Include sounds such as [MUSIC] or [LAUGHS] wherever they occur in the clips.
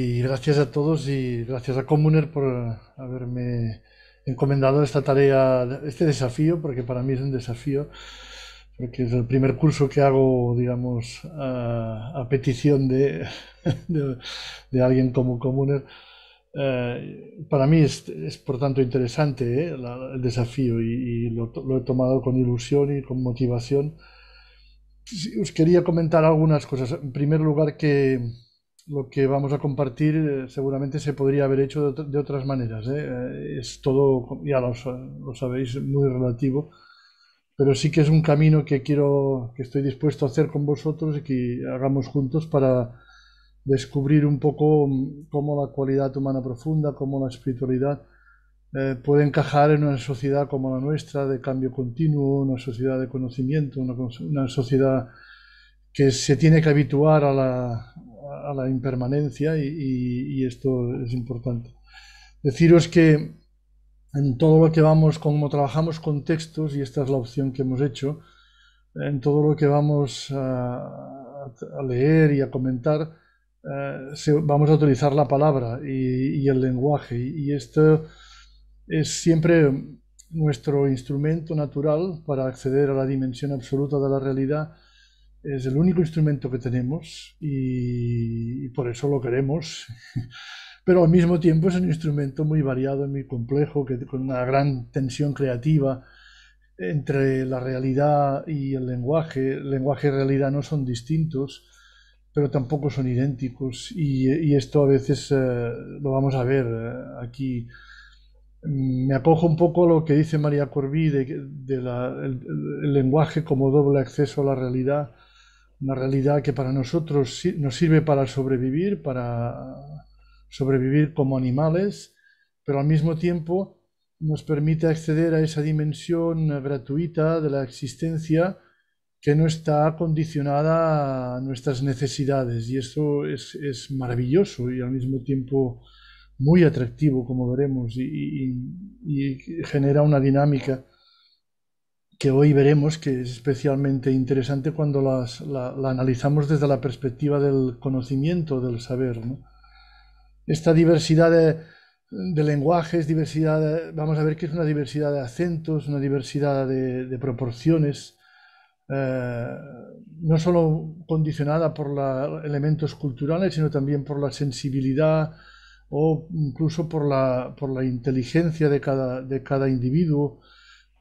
Y gracias a todos y gracias a Comuner por haberme encomendado esta tarea, este desafío, porque para mí es un desafío, porque es el primer curso que hago, digamos, a, petición [LAUGHS] de, de, alguien como Comuner. Eh, para mí es, por tanto interesante eh, el desafío y, lo, he tomado con ilusión y con motivación. Os quería comentar algunas cosas. En primer lugar, que lo que vamos a compartir eh, seguramente se podría haber hecho de, otras maneras. ¿eh? Eh, es todo, ya lo, sabéis, muy relativo, pero sí que es un camino que quiero, que estoy dispuesto a hacer con vosotros y que hagamos juntos para descubrir un poco mm, cómo la cualidad humana profunda, cómo la espiritualidad puede encajar en una sociedad como la nuestra, de cambio continuo, una sociedad de conocimiento, una, una sociedad que se tiene que habituar a la, a, la impermanencia y, esto es importante. Deciros que en todo lo que vamos, como trabajamos con textos, y esta es la opción que hemos hecho, en todo lo que vamos a, leer y a comentar, eh, vamos a utilizar la palabra y el lenguaje. Y, esto es siempre nuestro instrumento natural para acceder a la dimensión absoluta de la realidad es el único instrumento que tenemos y, por eso lo queremos, [LAUGHS] pero al mismo tiempo es un instrumento muy variado y muy complejo, que, con una gran tensión creativa entre la realidad y el lenguaje. lenguaje y realidad no son distintos, pero tampoco son idénticos y, esto a veces eh, lo vamos a ver eh, aquí me acojo un poco a lo que dice María Corbí del lenguaje como doble acceso a la realidad una realidad que para nosotros nos sirve para sobrevivir, para sobrevivir como animales, pero al mismo tiempo nos permite acceder a esa dimensión gratuita de la existencia que no está condicionada a nuestras necesidades. Y eso es, maravilloso y al mismo tiempo muy atractivo, como veremos, y genera una dinámica que hoy veremos que es especialmente interesante cuando las, la, analizamos desde la perspectiva del conocimiento, del saber. ¿no? Esta diversidad de, lenguajes, diversidad, vamos a ver que es una diversidad de acentos, una diversidad de, proporciones, eh, no solo condicionada por los elementos culturales, sino también por la sensibilidad o incluso por la, por la inteligencia de cada, de cada individuo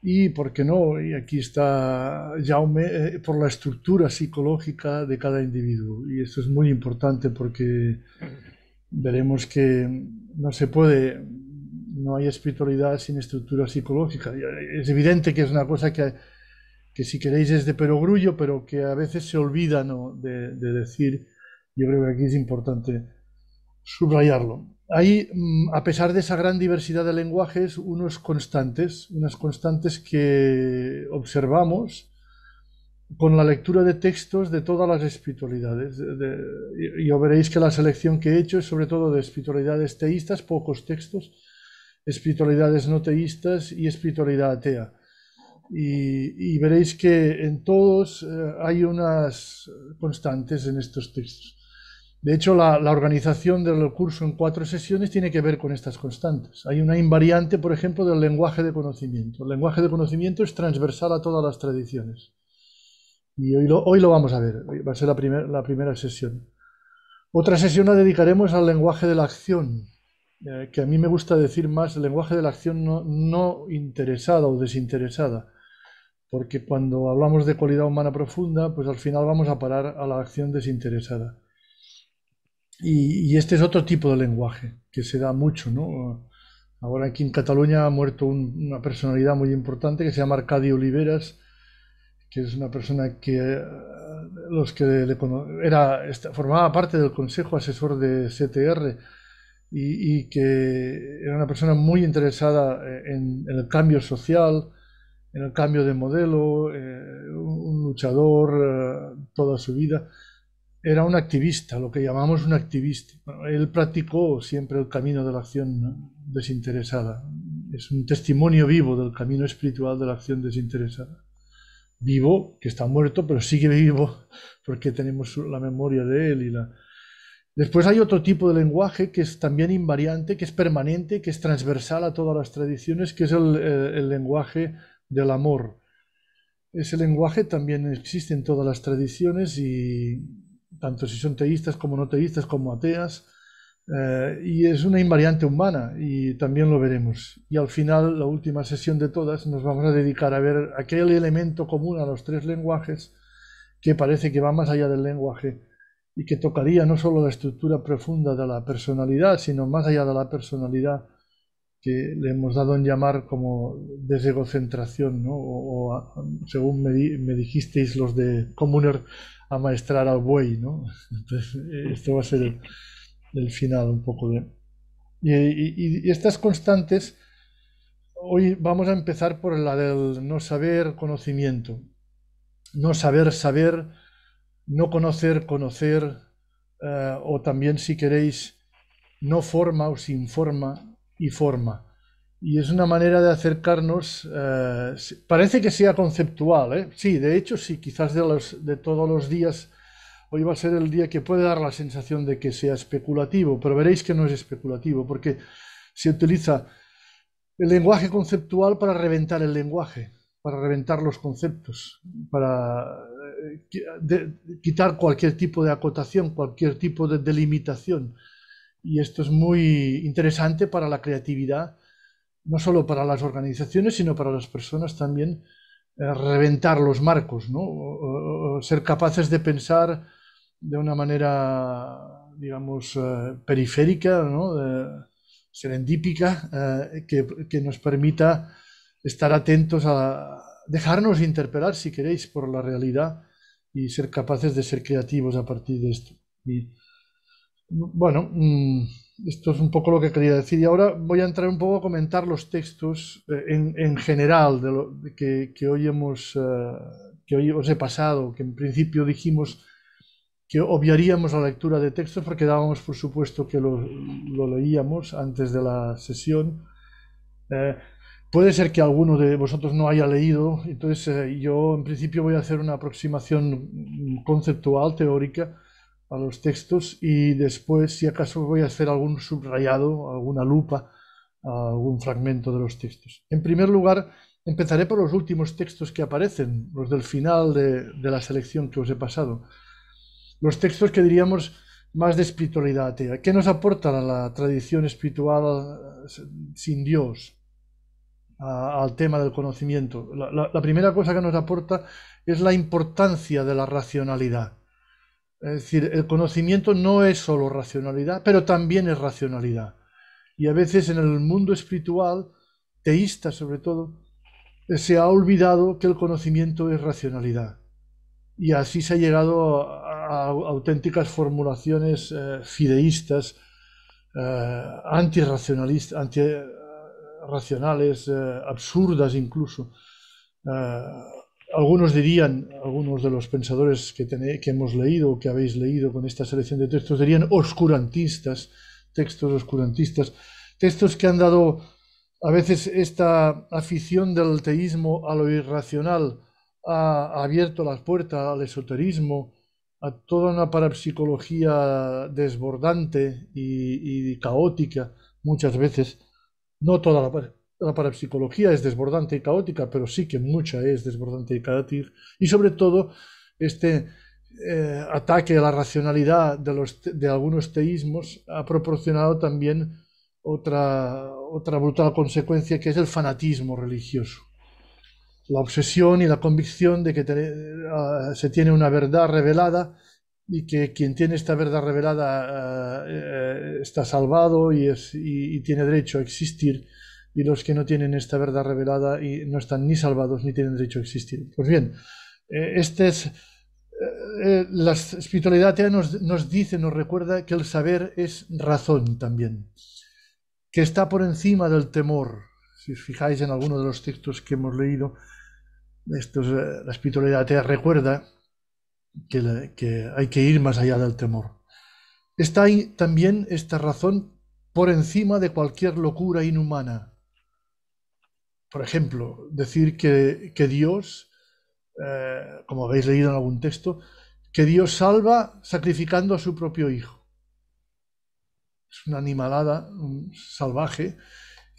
y, ¿por qué no? Y aquí está ya eh, por la estructura psicológica de cada individuo. Y esto es muy importante porque veremos que no se puede, no hay espiritualidad sin estructura psicológica. Eh, es evidente que es una cosa que, si queréis es de perogrullo, pero que a veces se olvida de decir. Yo creo que aquí es importante subrayarlo. Hay, mm, a pesar de esa gran diversidad de lenguajes, unos constantes, unas constantes que observamos con la lectura de textos de todas las espiritualidades. y, veréis que la selección que he hecho es sobre todo de espiritualidades teístas, pocos textos, espiritualidades no teístas y espiritualidad atea. Y, veréis que en todos eh, hay unas constantes en estos textos. De hecho, la, organización del curso en cuatro sesiones tiene que ver con estas constantes. Hay una invariante, por ejemplo, del lenguaje de conocimiento. El lenguaje de conocimiento es transversal a todas las tradiciones. Y hoy lo, vamos a ver, va a ser la, primera sesión. Otra sesión la dedicaremos al lenguaje de la acción, eh, que a mí me gusta decir más el lenguaje de la acción no interesada o desinteresada porque cuando hablamos de cualidad humana profunda, pues al final vamos a parar a la acción desinteresada. Y, este es otro tipo de lenguaje que se da mucho, ¿no? Ahora aquí en Cataluña ha muerto una personalidad muy importante que se llama Arcadio Oliveras, que es una persona que eh, los que era formaba parte del consejo asesor de CTR y, que era una persona muy interesada eh, en, el cambio social, en el cambio de modelo, eh, un, luchador toda su vida era un activista, lo que llamamos un activista. él practicó siempre el camino de la acción desinteresada. Es un testimonio vivo del camino espiritual de la acción desinteresada. Vivo, que está muerto, pero sigue vivo [LAUGHS] porque tenemos la memoria de él y la... Después hay otro tipo de lenguaje que es también invariante, que es permanente, que es transversal a todas las tradiciones, que es el eh, lenguaje del amor. Ese lenguaje también existe en todas las tradiciones y tanto si son teístas como no teístas, como ateas, eh, y es una invariante humana, y también lo veremos. Y al final, la última sesión de todas, nos vamos a dedicar a ver aquel elemento común a los tres lenguajes que parece que va más allá del lenguaje y que tocaría no solo la estructura profunda de la personalidad, sino más allá de la personalidad, le hemos dado en llamar como desegocentración, ¿no? o, según me, dijisteis los de Comuner, a maestrar al buey. ¿no? [LAUGHS] Entonces, eh, esto va a ser el, final un poco de... Y, estas constantes, hoy vamos a empezar por la del no saber conocimiento, no saber saber, no conocer conocer, eh, o también si queréis, no forma o sin forma, y forma. Y es una manera de acercarnos, eh, parece que sea conceptual, ¿eh? sí, de hecho sí, quizás de, de todos los días, hoy va a ser el día que puede dar la sensación de que sea especulativo, pero veréis que no es especulativo, porque se utiliza el lenguaje conceptual para reventar el lenguaje, para reventar los conceptos, para eh, quitar cualquier tipo de acotación, cualquier tipo de delimitación y esto es muy interesante para la creatividad, no solo para las organizaciones, sino para las personas también, eh, reventar los marcos, ¿no? ser capaces de pensar de una manera, digamos, eh, periférica, ¿no? serendípica, eh, que, nos permita estar atentos a dejarnos interpelar, si queréis, por la realidad y ser capaces de ser creativos a partir de esto. Bueno, mm, esto es un poco lo que quería decir. Y ahora voy a entrar un poco a comentar los textos eh, en, general de lo, que, hoy eh, que os he pasado, que en principio dijimos que obviaríamos la lectura de textos porque dábamos por supuesto que lo, lo leíamos antes de la sesión. Eh, puede ser que alguno de vosotros no haya leído, entonces yo en principio voy a hacer una aproximación conceptual, teórica, a los textos y después, si acaso, voy a hacer algún subrayado, alguna lupa, algún fragmento de los textos. En primer lugar, empezaré por los últimos textos que aparecen, los del final de, la selección que os he pasado. Los textos que diríamos más de espiritualidad ¿Qué nos aporta la, la tradición espiritual sin Dios al tema del conocimiento? la primera cosa que nos aporta es la importancia de la racionalidad. Es decir, el conocimiento no es solo racionalidad, pero también es racionalidad. Y a veces en el mundo espiritual, teísta sobre todo, se ha olvidado que el conocimiento es racionalidad. Y así se ha llegado a, auténticas formulaciones eh, fideístas, eh, antirracionalistas, anti, eh, racionales, eh, absurdas incluso algunos dirían, algunos de los pensadores que, que hemos leído, o que habéis leído con esta selección de textos, dirían oscurantistas, textos oscurantistas, textos que han dado a veces esta afición del teísmo a lo irracional, ha, abierto las puertas al esoterismo, a toda una parapsicología desbordante y, caótica muchas veces, no toda la la parapsicología es desbordante y caótica, pero sí que mucha es desbordante y caótica, y sobre todo este eh, ataque a la racionalidad de, los, de algunos teísmos ha proporcionado también otra, otra brutal consecuencia que es el fanatismo religioso. La obsesión y la convicción de que ah, se tiene una verdad revelada y que quien tiene esta verdad revelada ah, eh, está salvado y, es, y tiene derecho a existir y los que no tienen esta verdad revelada y no están ni salvados ni tienen derecho a existir. Pues bien, eh, este es, eh, eh, la espiritualidad atea nos, dice, nos recuerda que el saber es razón también, que está por encima del temor. Si os fijáis en alguno de los textos que hemos leído, la espiritualidad atea recuerda que, hay que ir más allá del temor. Está ahí también esta razón por encima de cualquier locura inhumana. Por ejemplo, decir que, Dios, eh, como habéis leído en algún texto, que Dios salva sacrificando a su propio hijo. Es una animalada un salvaje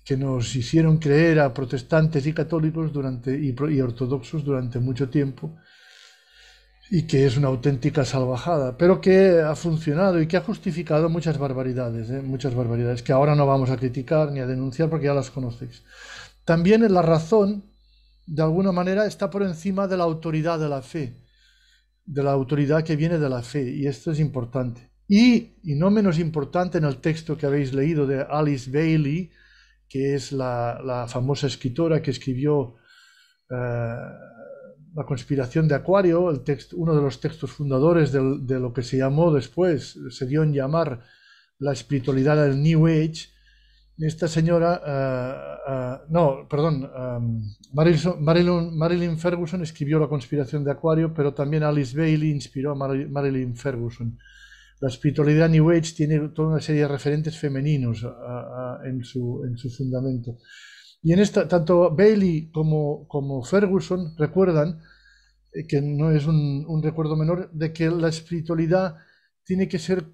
que nos hicieron creer a protestantes y católicos durante, y, ortodoxos durante mucho tiempo y que es una auténtica salvajada, pero que ha funcionado y que ha justificado muchas barbaridades, ¿eh? muchas barbaridades que ahora no vamos a criticar ni a denunciar porque ya las conocéis. También la razón, de alguna manera, está por encima de la autoridad de la fe, de la autoridad que viene de la fe, y esto es importante. Y, no menos importante en el texto que habéis leído de Alice Bailey, que es la, famosa escritora que escribió eh, La conspiración de Acuario, uno de los textos fundadores de lo que se llamó después, se dio en llamar la espiritualidad del New Age, esta señora, eh, eh, no, perdón, em, Marilyn, Ferguson escribió La conspiración de Acuario, pero también Alice Bailey inspiró a Marilyn, Ferguson. La espiritualidad New Age tiene toda una serie de referentes femeninos eh, en, su, fundamento. Y en esta, tanto Bailey como, como Ferguson recuerdan, que no es un, un recuerdo menor, de que la espiritualidad tiene que ser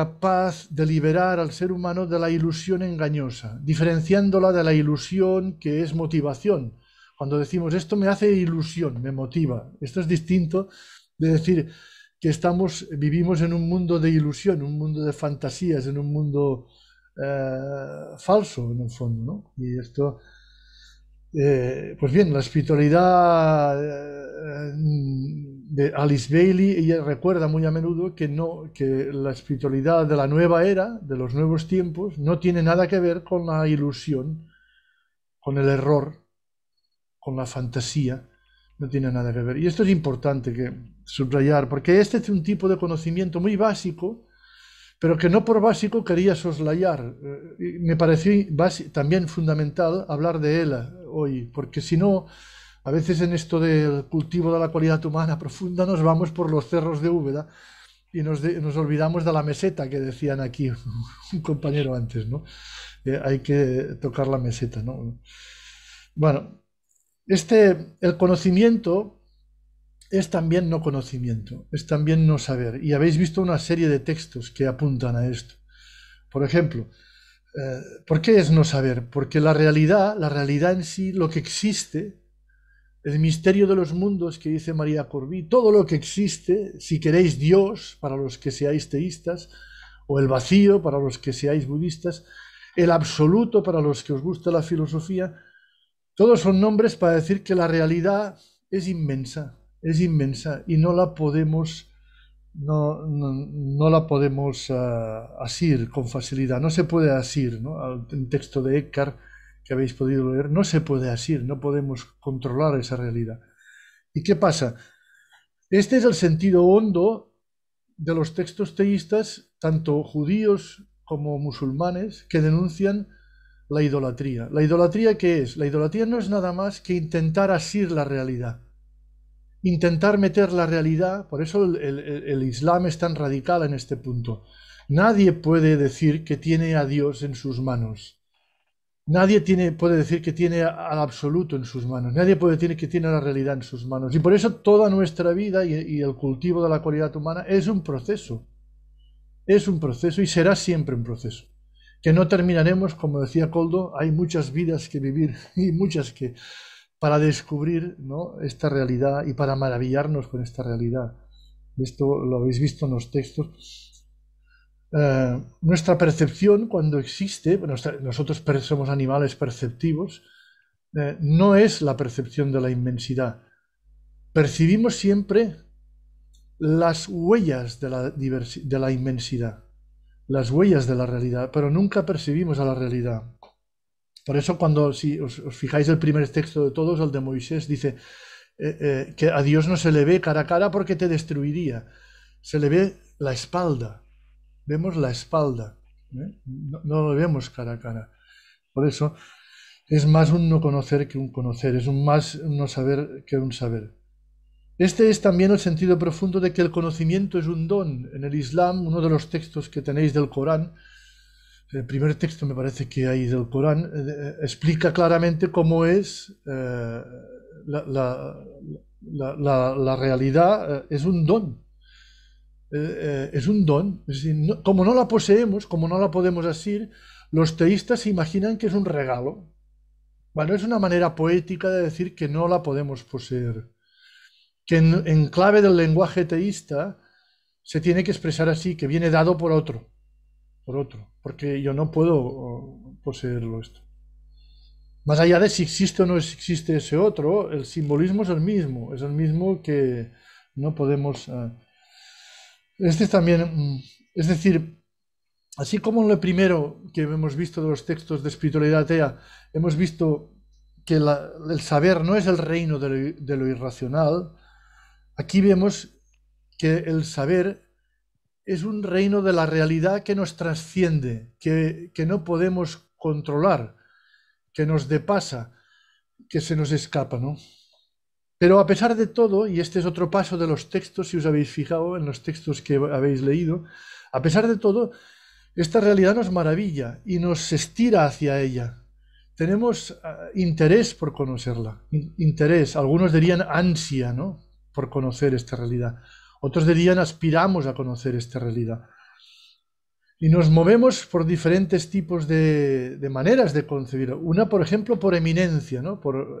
capaz de liberar al ser humano de la ilusión engañosa, diferenciándola de la ilusión que es motivación. Cuando decimos esto me hace ilusión, me motiva, esto es distinto de decir que estamos, vivimos en un mundo de ilusión, un mundo de fantasías, en un mundo eh, falso en el fondo. ¿no? Y esto eh, pues bien, la espiritualidad eh, de Alice Bailey, ella recuerda muy a menudo que, no, que la espiritualidad de la nueva era, de los nuevos tiempos, no tiene nada que ver con la ilusión, con el error, con la fantasía, no tiene nada que ver. Y esto es importante que subrayar, porque este es un tipo de conocimiento muy básico, pero que no por básico quería soslayar. Eh, me pareció también fundamental hablar de él hoy, porque si no, a veces en esto del cultivo de la cualidad humana profunda nos vamos por los cerros de Úbeda y nos, nos olvidamos de la meseta que decían aquí [LAUGHS] un compañero antes, ¿no? Eh, hay que tocar la meseta, ¿no? Bueno, este, el conocimiento es también no conocimiento, es también no saber. Y habéis visto una serie de textos que apuntan a esto. Por ejemplo, eh, ¿Por qué es no saber? Porque la realidad, la realidad en sí, lo que existe, el misterio de los mundos que dice María Corbí, todo lo que existe, si queréis Dios para los que seáis teístas, o el vacío para los que seáis budistas, el absoluto para los que os gusta la filosofía, todos son nombres para decir que la realidad es inmensa, es inmensa y no la podemos no, la podemos eh, asir con facilidad, no se puede asir, ¿no? texto de Eckhart que habéis podido leer, no se puede asir, no podemos controlar esa realidad. ¿Y qué pasa? Este es el sentido hondo de los textos teístas, tanto judíos como musulmanes, que denuncian la idolatría. ¿La idolatría qué es? La idolatría no es nada más que intentar asir la realidad intentar meter la realidad, por eso el, Islam es tan radical en este punto. Nadie puede decir que tiene a Dios en sus manos. Nadie tiene, puede decir que tiene al absoluto en sus manos. Nadie puede decir que tiene la realidad en sus manos. Y por eso toda nuestra vida y, y el cultivo de la cualidad humana es un proceso. Es un proceso y será siempre un proceso que no terminaremos, como decía Coldo, hay muchas vidas que vivir [LAUGHS] y muchas que para descubrir esta realidad y para maravillarnos con esta realidad. Esto lo habéis visto en los textos. Eh, nuestra percepción cuando existe, nosotros somos animales perceptivos, eh, no es la percepción de la inmensidad. Percibimos siempre las huellas de la, de la inmensidad, las huellas de la realidad, pero nunca percibimos a la realidad. Por eso cuando, si os, fijáis el primer texto de todos, el de Moisés, dice eh, eh, que a Dios no se le ve cara a cara porque te destruiría, se le ve la espalda, vemos la espalda, ¿eh? no, lo vemos cara a cara. Por eso es más un no conocer que un conocer, es un más un no saber que un saber. Este es también el sentido profundo de que el conocimiento es un don. En el Islam, uno de los textos que tenéis del Corán, el primer texto, me parece que hay del Corán, eh, eh, explica claramente cómo es eh, la, realidad, es un don. es un don. Es decir, como no la poseemos, como no la podemos asir, los teístas se imaginan que es un regalo. Bueno, es una manera poética de decir que no la podemos poseer. Que en clave del lenguaje teísta se tiene que expresar así, que viene dado por otro por otro, porque yo no puedo oh, poseerlo esto. Más allá de si existe o no existe ese otro, el simbolismo es el mismo, es el mismo que no podemos... Ah, este también, mm, es decir, así como en lo primero que hemos visto de los textos de espiritualidad atea, hemos visto que el saber no es el reino de lo, de lo irracional, aquí vemos que el saber es un reino de la realidad que nos trasciende, que, no podemos controlar, que nos depasa, que se nos escapa, Pero a pesar de todo, y este es otro paso de los textos, si os habéis fijado en los textos que habéis leído, a pesar de todo, esta realidad nos maravilla y nos estira hacia ella. Tenemos ah, interés por conocerla, interés, algunos dirían ansia, ¿no? Por conocer esta realidad. Otros dirían aspiramos a conocer esta realidad. Y nos movemos por diferentes tipos de, maneras de concebir. Una, por ejemplo, por eminencia,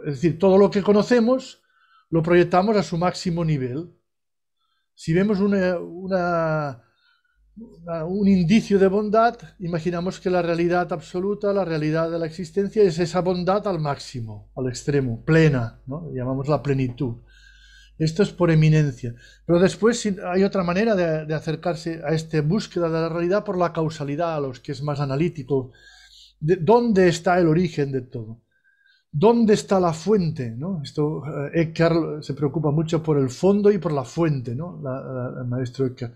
es decir, todo lo que conocemos lo proyectamos a su máximo nivel. Si vemos un indicio de bondad, imaginamos que la realidad absoluta, la realidad de la existencia, es esa bondad al máximo, al extremo, plena, llamamos la plenitud. Esto es por eminencia. Pero después hay otra manera de, acercarse a esta búsqueda de la realidad por la causalidad, a los que es más analítico. ¿Dónde está el origen de todo? ¿Dónde está la fuente? ¿no? Esto, eh, Eckhart se preocupa mucho por el fondo y por la fuente, ¿no? el maestro Eckhart.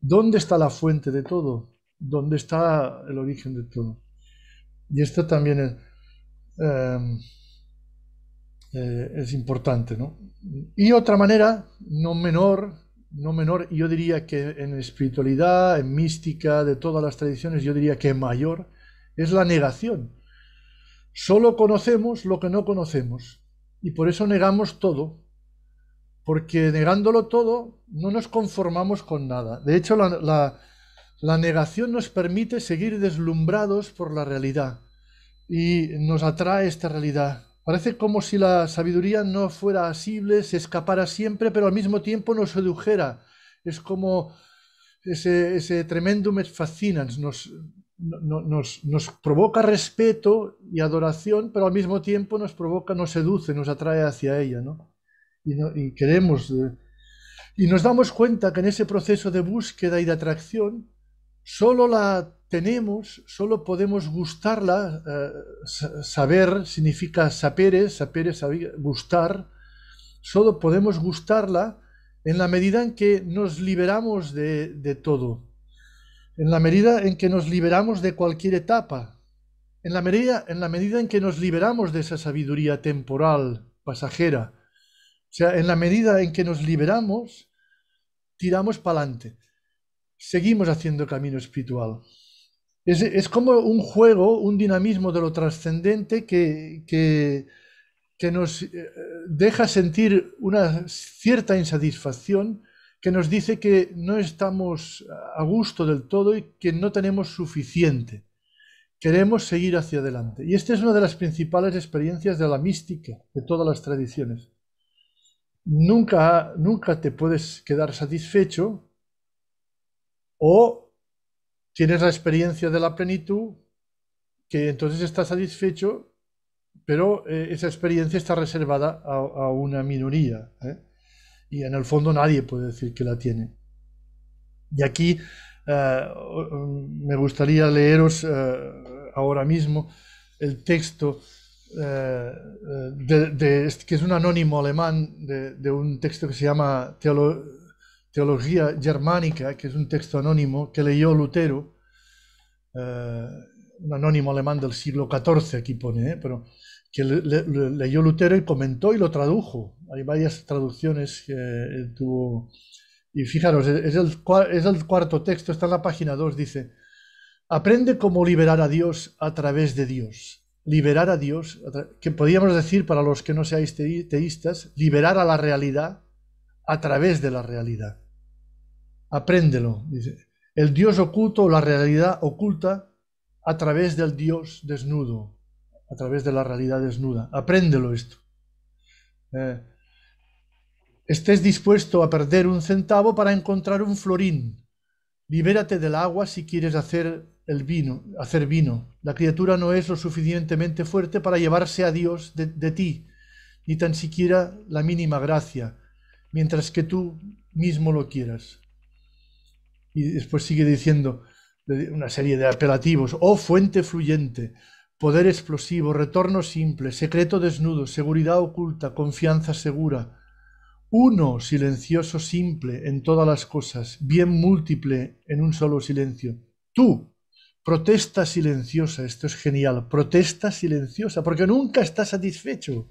¿Dónde está la fuente de todo? ¿Dónde está el origen de todo? Y esto también es... Eh, eh, es importante. ¿no? Y otra manera, no menor, no menor, yo diría que en espiritualidad, en mística, de todas las tradiciones, yo diría que mayor, es la negación. Solo conocemos lo que no conocemos y por eso negamos todo, porque negándolo todo no nos conformamos con nada. De hecho, la, la negación nos permite seguir deslumbrados por la realidad y nos atrae esta realidad Parece como si la sabiduría no fuera asible, se escapara siempre, pero al mismo tiempo nos sedujera. Es como ese, ese tremendum et fascinans, nos, nos, nos, provoca respeto y adoración, pero al mismo tiempo nos provoca, nos seduce, nos atrae hacia ella, ¿no? Y, queremos... Eh, y nos damos cuenta que en ese proceso de búsqueda y de atracción, solo la tenemos, solo podemos gustarla, eh, saber significa sapere, sapere saber, gustar, solo podemos gustarla en la medida en que nos liberamos de, todo, en la medida en que nos liberamos de cualquier etapa, en la, medida, en la medida en que nos liberamos de esa sabiduría temporal, pasajera, o sea, en la medida en que nos liberamos, tiramos para adelante, seguimos haciendo camino espiritual. Es, como un juego, un dinamismo de lo trascendente que, que, nos eh, deja sentir una cierta insatisfacción, que nos dice que no estamos a gusto del todo y que no tenemos suficiente. Queremos seguir hacia adelante. Y esta es una de las principales experiencias de la mística, de todas las tradiciones. Nunca, nunca te puedes quedar satisfecho o tienes la experiencia de la plenitud, que entonces está satisfecho, pero eh, esa experiencia está reservada a, una minoría. ¿eh? Y en el fondo nadie puede decir que la tiene. Y aquí eh, mm, me gustaría leeros ahora mismo el texto que es un anónimo alemán de, un texto que se llama Teolo Teología Germánica, que es un texto anónimo que leyó Lutero, eh, un anónimo alemán del siglo XIV, aquí pone, eh, pero que leyó Lutero y comentó y lo tradujo. Hay varias traducciones que tuvo. Y fijaros, es el, es el cuarto texto, está en la página 2, dice, aprende cómo liberar a Dios a través de Dios. Liberar a Dios, que podríamos decir para los que no seáis teístas, liberar a la realidad a través de la realidad. Apréndelo, El Dios oculto, la realidad oculta a través del Dios desnudo, a través de la realidad desnuda. Apréndelo esto. Eh, estés dispuesto a perder un centavo para encontrar un florín. Libérate del agua si quieres hacer el vino, hacer vino. La criatura no es lo suficientemente fuerte para llevarse a Dios de ti, ni tan siquiera la mínima gracia mientras que tú mismo lo quieras. Y después sigue diciendo una serie de apelativos, oh fuente fluyente, poder explosivo, retorno simple, secreto desnudo, seguridad oculta, confianza segura, uno silencioso simple en todas las cosas, bien múltiple en un solo silencio. Tú, protesta silenciosa, esto es genial, protesta silenciosa, porque nunca estás satisfecho.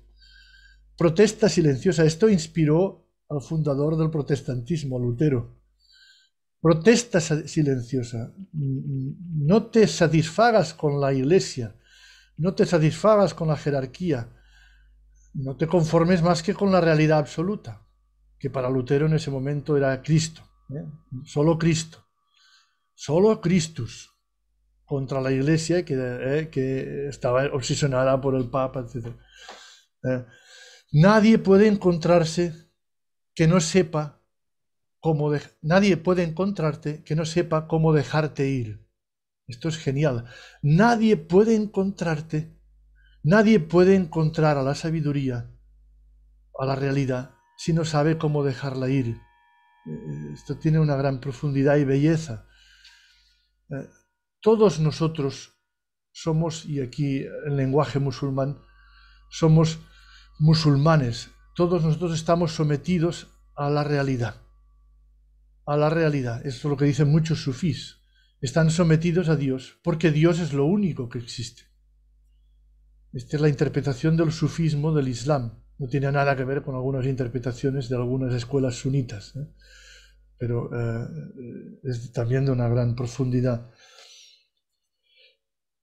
Protesta silenciosa, esto inspiró al fundador del protestantismo, Lutero. Protesta silenciosa. No te satisfagas con la iglesia, no te satisfagas con la jerarquía, no te conformes más que con la realidad absoluta, que para Lutero en ese momento era Cristo, ¿eh? solo Cristo, solo Cristus. contra la iglesia ¿eh? que, estaba obsesionada por el Papa, etc. ¿eh? nadie puede encontrarse que no sepa cómo nadie puede encontrarte que no sepa cómo dejarte ir. Esto es genial. Nadie puede encontrarte, nadie puede encontrar a la sabiduría, a la realidad, si no sabe cómo dejarla ir. Eh, esto tiene una gran profundidad y belleza. Eh, todos nosotros somos, y aquí en lenguaje musulmán, somos musulmanes, todos nosotros estamos sometidos a la realidad. A la realidad. Eso es lo que dicen muchos sufís. Están sometidos a Dios porque Dios es lo único que existe. Esta es la interpretación del sufismo del Islam. No tiene nada que ver con algunas interpretaciones de algunas escuelas sunitas, ¿eh? pero eh, es también de una gran profundidad.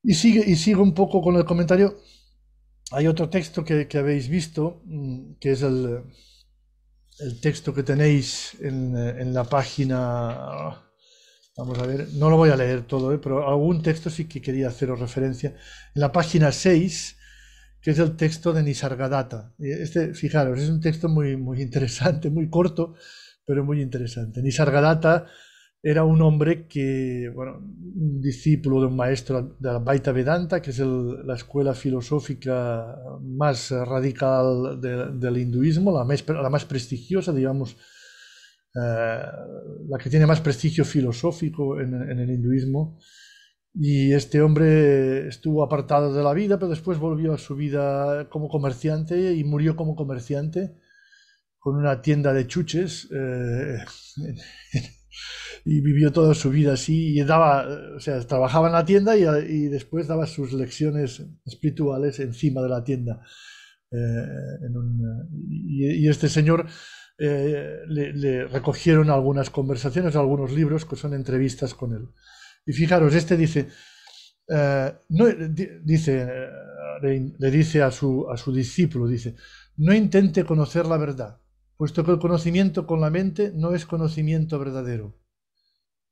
Y, sigue, y sigo un poco con el comentario hay otro texto que, habéis visto, mm, que es el, texto que tenéis eh, en, la página. Vamos a ver, no lo voy a leer todo, eh, pero algún texto sí que quería haceros referencia. En la página 6, que es el texto de Nisargadatta. Este, fijaros, es un texto muy, muy interesante, muy corto, pero muy interesante. Nisargadatta era un hombre que, bueno, un discípulo de un maestro de la Baita Vedanta, que es la escuela filosófica más radical del hinduismo, la más, la más prestigiosa, digamos, eh, la que tiene más prestigio filosófico en, el hinduismo. Y este hombre estuvo apartado de la vida, pero después volvió a su vida como comerciante y murió como comerciante con una tienda de chuches eh, [LAUGHS] en, y vivió toda su vida así y daba, o sea, trabajaba en la tienda y, después daba sus lecciones espirituales encima de la tienda. Eh, y, este señor eh, le, recogieron algunas conversaciones, algunos libros que son entrevistas con él. Y fijaros, este dice, eh, no, dice le, dice a su, a su discípulo, dice, no intente conocer la verdad, puesto que el conocimiento con la mente no es conocimiento verdadero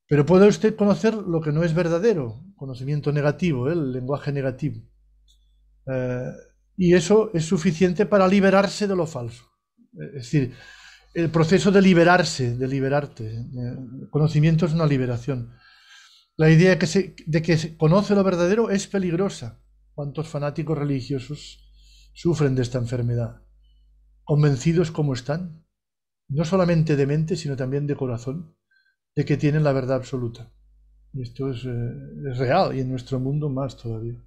pero puede usted conocer lo que no es verdadero, conocimiento negativo, ¿eh? el lenguaje negativo. Eh, y eso es suficiente para liberarse de lo falso. Es decir, el proceso de liberarse, de liberarte. Eh, el conocimiento es una liberación. La idea de que se conoce lo verdadero es peligrosa. ¿Cuántos fanáticos religiosos sufren de esta enfermedad? Convencidos como están, no solamente de mente, sino también de corazón de que tienen la verdad absoluta. Y esto es, eh, real y en nuestro mundo más todavía.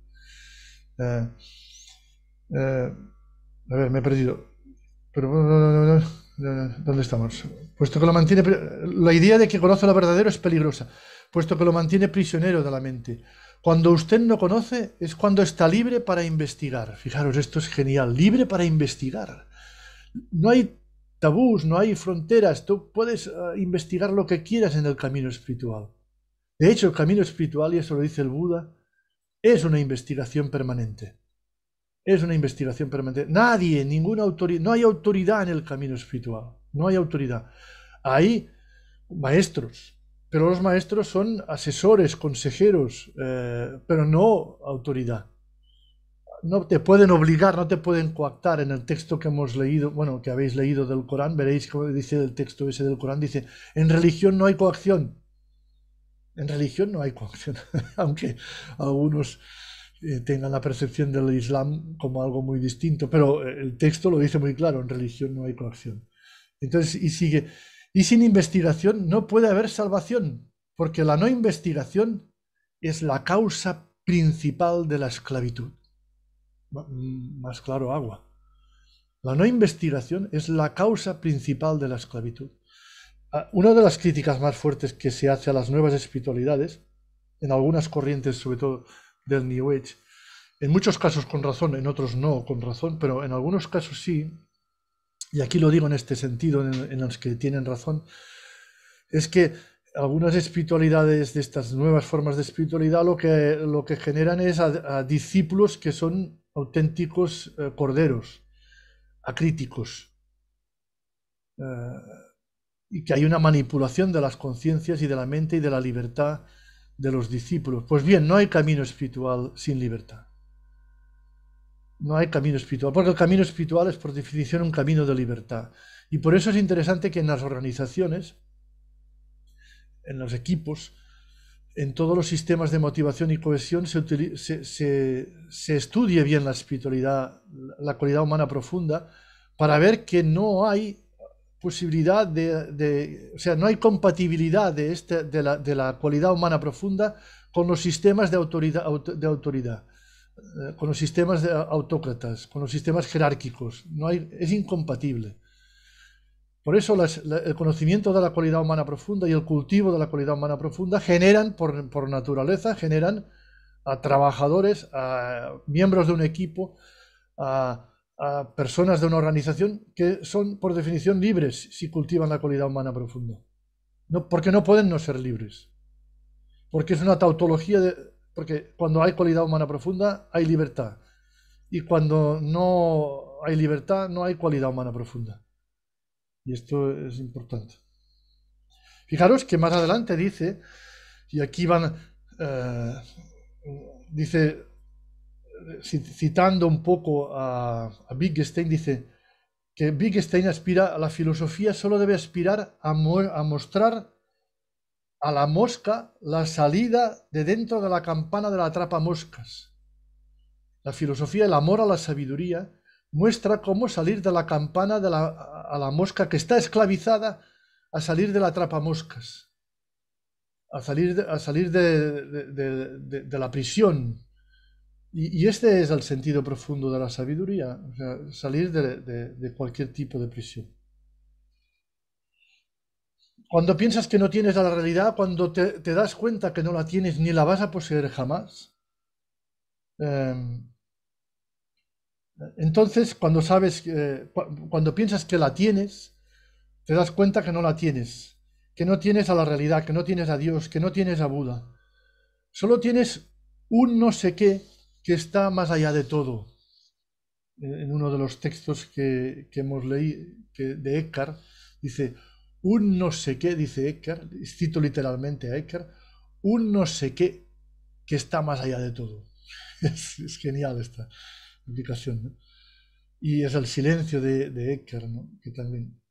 Eh, eh, a ver, me he perdido. Pero ¿dónde estamos? Puesto que lo mantiene la idea de que conoce lo verdadero es peligrosa, puesto que lo mantiene prisionero de la mente. Cuando usted no conoce es cuando está libre para investigar. Fijaros, esto es genial, libre para investigar. No hay tabús, no hay fronteras, tú puedes eh, investigar lo que quieras en el camino espiritual. De hecho, el camino espiritual, y eso lo dice el Buda, es una investigación permanente. Es una investigación permanente. Nadie, ninguna autoridad, no hay autoridad en el camino espiritual. No hay autoridad. Hay maestros, pero los maestros son asesores, consejeros, eh, pero no autoridad no te pueden obligar, no te pueden coactar en el texto que hemos leído, bueno, que habéis leído del Corán, veréis cómo dice el texto ese del Corán, dice, en religión no hay coacción. En religión no hay coacción, [LAUGHS] aunque algunos eh, tengan la percepción del Islam como algo muy distinto, pero eh, el texto lo dice muy claro, en religión no hay coacción. Entonces, y sigue, y sin investigación no puede haber salvación, porque la no investigación es la causa principal de la esclavitud más claro agua. La no investigación es la causa principal de la esclavitud. Ah, una de las críticas más fuertes que se hace a las nuevas espiritualidades, en algunas corrientes, sobre todo del New Age, en muchos casos con razón, en otros no con razón, pero en algunos casos sí, y aquí lo digo en este sentido, en, los que tienen razón, es que algunas espiritualidades de estas nuevas formas de espiritualidad lo que, lo que generan es a discípulos que son auténticos eh, corderos, acríticos, eh, y que hay una manipulación de las conciencias y de la mente y de la libertad de los discípulos. Pues bien, no hay camino espiritual sin libertad. No hay camino espiritual, porque el camino espiritual es por definición un camino de libertad. Y por eso es interesante que en las organizaciones, en los equipos, en todos los sistemas de motivación y cohesión se, se, estudie bien la espiritualidad, la cualidad humana profunda, para ver que no hay posibilidad de, o sea, no hay compatibilidad de, este, de, la, cualidad humana profunda con los sistemas de autoridad, de autoridad eh, con los sistemas de autócratas, con los sistemas jerárquicos. No hay, es incompatible. Por eso el conocimiento de la cualidad humana profunda y el cultivo de la cualidad humana profunda generan, por, naturaleza, generan a trabajadores, a miembros de un equipo, a, personas de una organización que son, por definición, libres si cultivan la cualidad humana profunda. No, porque no pueden no ser libres. Porque es una tautología de, Porque cuando hay cualidad humana profunda, hay libertad. Y cuando no hay libertad, no hay cualidad humana profunda. Y esto es importante. Fijaros que más adelante dice, y aquí van, eh, dice, citando un poco a, Big Wittgenstein, dice que Wittgenstein aspira a la filosofía, solo debe aspirar a, a mostrar a la mosca la salida de dentro de la campana de la trapa moscas. La filosofía, el amor a la sabiduría, muestra cómo salir de la campana de la a la mosca que está esclavizada a salir de la trapa moscas, a salir, a salir de, la prisión. Y, este es el sentido profundo de la sabiduría, salir de cualquier tipo de prisión cuando piensas que no tienes a la realidad, cuando te, das cuenta que no la tienes ni la vas a poseer jamás, eh, entonces, cuando sabes, eh, cuando piensas que la tienes, te das cuenta que no la tienes, que no tienes a la realidad, que no tienes a Dios, que no tienes a Buda. Solo tienes un no sé qué que está más allá de todo. En uno de los textos que, hemos leído de Eckhart, dice, un no sé qué, dice Eckhart, cito literalmente a Eckhart, un no sé qué que está más allá de todo. [LAUGHS] Es, es genial esta, indicación. Y es el silencio de, de que también.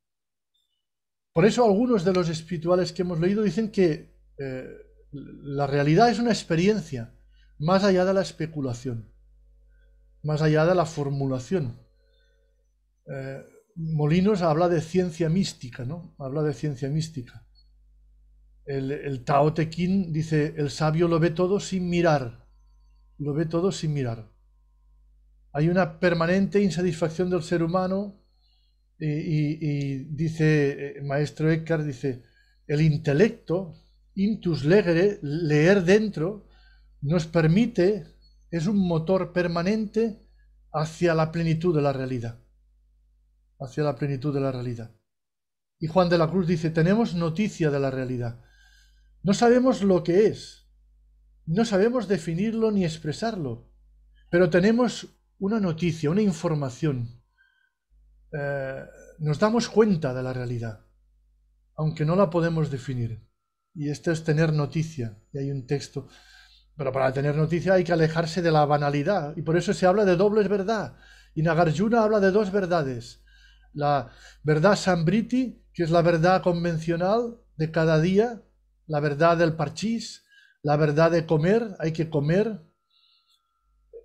Por eso algunos de los espirituales que hemos leído dicen que eh, la realidad es una experiencia más allá de la especulación, más allá de la formulación. Eh, Molinos habla de ciencia mística, ¿no? Habla de ciencia mística. El, Tao Te dice, el sabio lo ve todo sin mirar, lo ve todo sin mirar hay una permanente insatisfacción del ser humano y, dice, eh, maestro Eckhart, dice, el intelecto, intus legere, leer dentro, nos permite, es un motor permanente hacia la plenitud de la realidad. Hacia la plenitud de la realidad. Y Juan de la Cruz dice, tenemos noticia de la realidad. No sabemos lo que es, no sabemos definirlo ni expresarlo, pero tenemos una noticia, una información, eh, nos damos cuenta de la realidad, aunque no la podemos definir. Y esto es tener noticia. Y hay un texto. Pero para tener noticia hay que alejarse de la banalidad. Y por eso se habla de dobles verdad. Y Nagarjuna habla de dos verdades. La verdad sambriti, que es la verdad convencional de cada día, la verdad del parchís, la verdad de comer, hay que comer,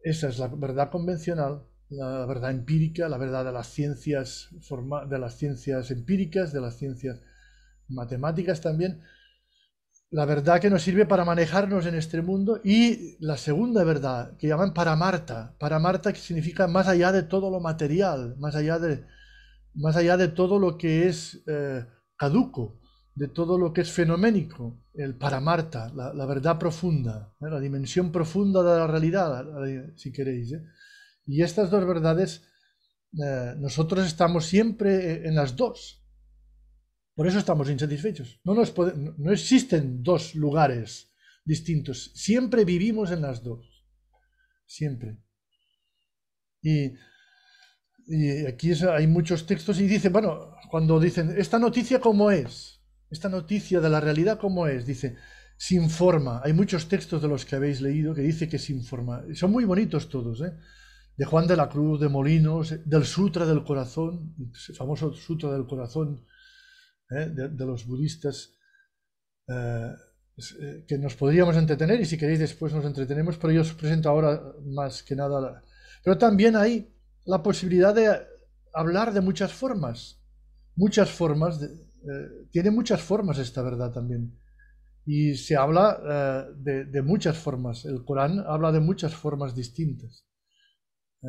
esa es la verdad convencional, la verdad empírica, la verdad de las ciencias, de las ciencias empíricas, de las ciencias matemáticas también, la verdad que nos sirve para manejarnos en este mundo y la segunda verdad que llaman para Marta, para Marta que significa más allá de todo lo material, más allá de, más allá de todo lo que es eh, caduco, de todo lo que es fenoménico, el paramarta, la, la verdad profunda, ¿eh? la dimensión profunda de la realidad, si queréis. ¿eh? Y estas dos verdades, eh, nosotros estamos siempre en las dos. Por eso estamos insatisfechos. No, no existen dos lugares distintos. Siempre vivimos en las dos. Siempre. Y, aquí hay muchos textos y dicen, bueno, cuando dicen, esta noticia cómo es, esta noticia de la realidad como es, dice, sin forma. Hay muchos textos de los que habéis leído que dice que sin forma. Son muy bonitos todos, ¿eh? De Juan de la Cruz, de Molinos, eh, del Sutra del Corazón, el famoso Sutra del Corazón ¿eh? de, los budistas, eh, que nos podríamos entretener y si queréis después nos entretenemos, pero yo os presento ahora más que nada. Pero también hay la posibilidad de hablar de muchas formas, muchas formas de, eh, tiene muchas formas esta verdad también. Y se habla eh, de, muchas formas. El Corán habla de muchas formas distintas. Eh,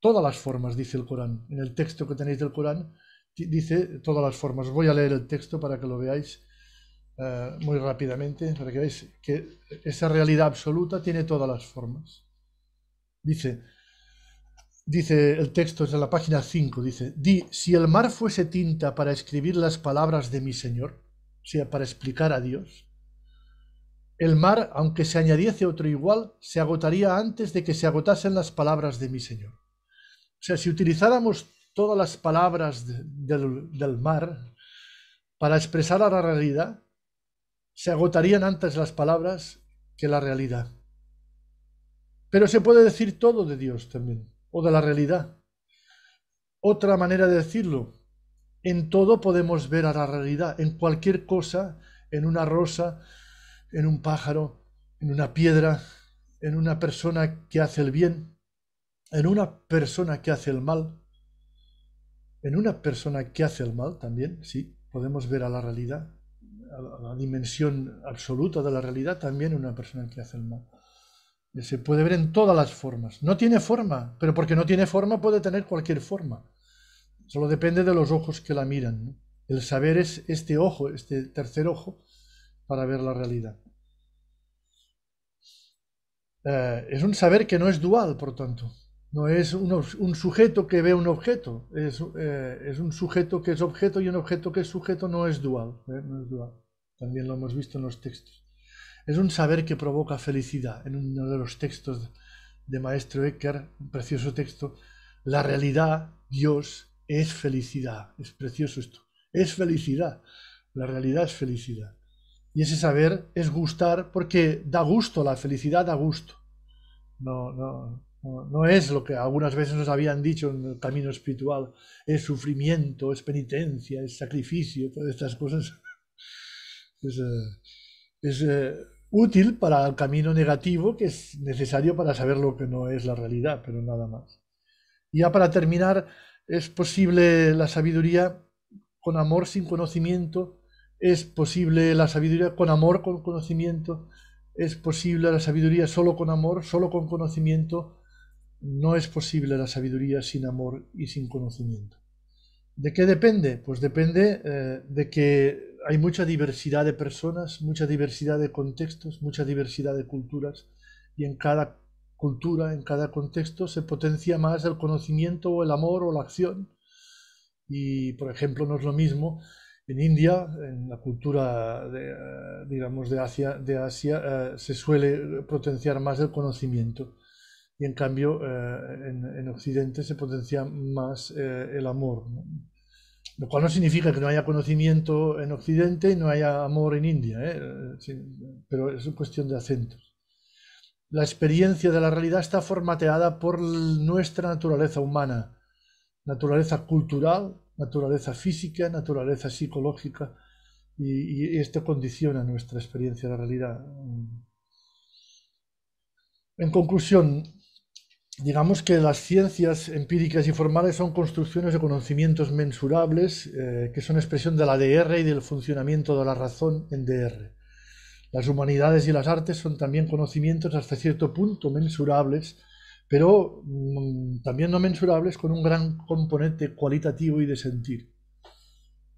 todas las formas, dice el Corán. En el texto que tenéis del Corán dice todas las formas. Voy a leer el texto para que lo veáis muy rápidamente, para que veáis que esa realidad absoluta tiene todas las formas. Dice, Dice el texto, es de la página 5, dice, di, si el mar fuese tinta para escribir las palabras de mi Señor, o sea, para explicar a Dios, el mar, aunque se añadiese otro igual, se agotaría antes de que se agotasen las palabras de mi Señor. O sea, si utilizáramos todas las palabras del mar para expresar a la realidad, se agotarían antes las palabras que la realidad. Pero se puede decir todo de Dios también o de la realidad. Otra manera de decirlo, en todo podemos ver a la realidad, en cualquier cosa, en una rosa, en un pájaro, en una piedra, en una persona que hace el bien, en una persona que hace el mal, en una persona que hace el mal también, sí, podemos ver a la realidad, a la dimensión absoluta de la realidad también en una persona que hace el mal. Se puede ver en todas las formas. No tiene forma, pero porque no tiene forma puede tener cualquier forma. Solo depende de los ojos que la miran. El saber es este ojo, este tercer ojo, para ver la realidad. Eh, es un saber que no es dual, por tanto. No es un, sujeto que ve un objeto. Eh, es, un sujeto que es objeto y un objeto que es sujeto No es dual. ¿eh? También lo hemos visto en los textos. Es un saber que provoca felicidad. En uno de los textos de Maestro Ecker, un precioso texto, la realidad, Dios, es felicidad. Es precioso esto. Es felicidad. La realidad es felicidad. Y ese saber es gustar porque da gusto, la felicidad da gusto. No, es lo que algunas veces nos habían dicho en el camino espiritual. Es sufrimiento, es penitencia, es sacrificio, todas estas cosas. [LAUGHS] es, eh, eh, útil para el camino negativo que es necesario para saber lo que no es la realidad, pero nada más. ya para terminar, es posible la sabiduría con amor sin conocimiento, es posible la sabiduría con amor con conocimiento, es posible la sabiduría solo con amor, solo con conocimiento, no es posible la sabiduría sin amor y sin conocimiento. ¿De qué depende? Pues depende eh, de que hay mucha diversidad de personas, mucha diversidad de contextos, mucha diversidad de culturas y en cada cultura, en cada contexto se potencia más el conocimiento o el amor o la acción. Y, por ejemplo, no es lo mismo en India, en la cultura, de, eh, digamos, de Asia, de Asia eh, se suele potenciar más el conocimiento y en cambio eh, en, Occidente se potencia más el amor. Lo cual no significa que no haya conocimiento en Occidente y no haya amor en India, ¿eh? pero es cuestión de acentos. La experiencia de la realidad está formateada por nuestra naturaleza humana, naturaleza cultural, naturaleza física, naturaleza psicológica, y esto condiciona nuestra experiencia de la realidad. En conclusión, digamos que las ciencias empíricas y formales son construcciones de conocimientos mensurables eh, que son expresión de la DR y del funcionamiento de la razón en DR. Las humanidades y las artes son también conocimientos hasta cierto punto mensurables, pero mm, también no mensurables con un gran componente cualitativo y de sentir.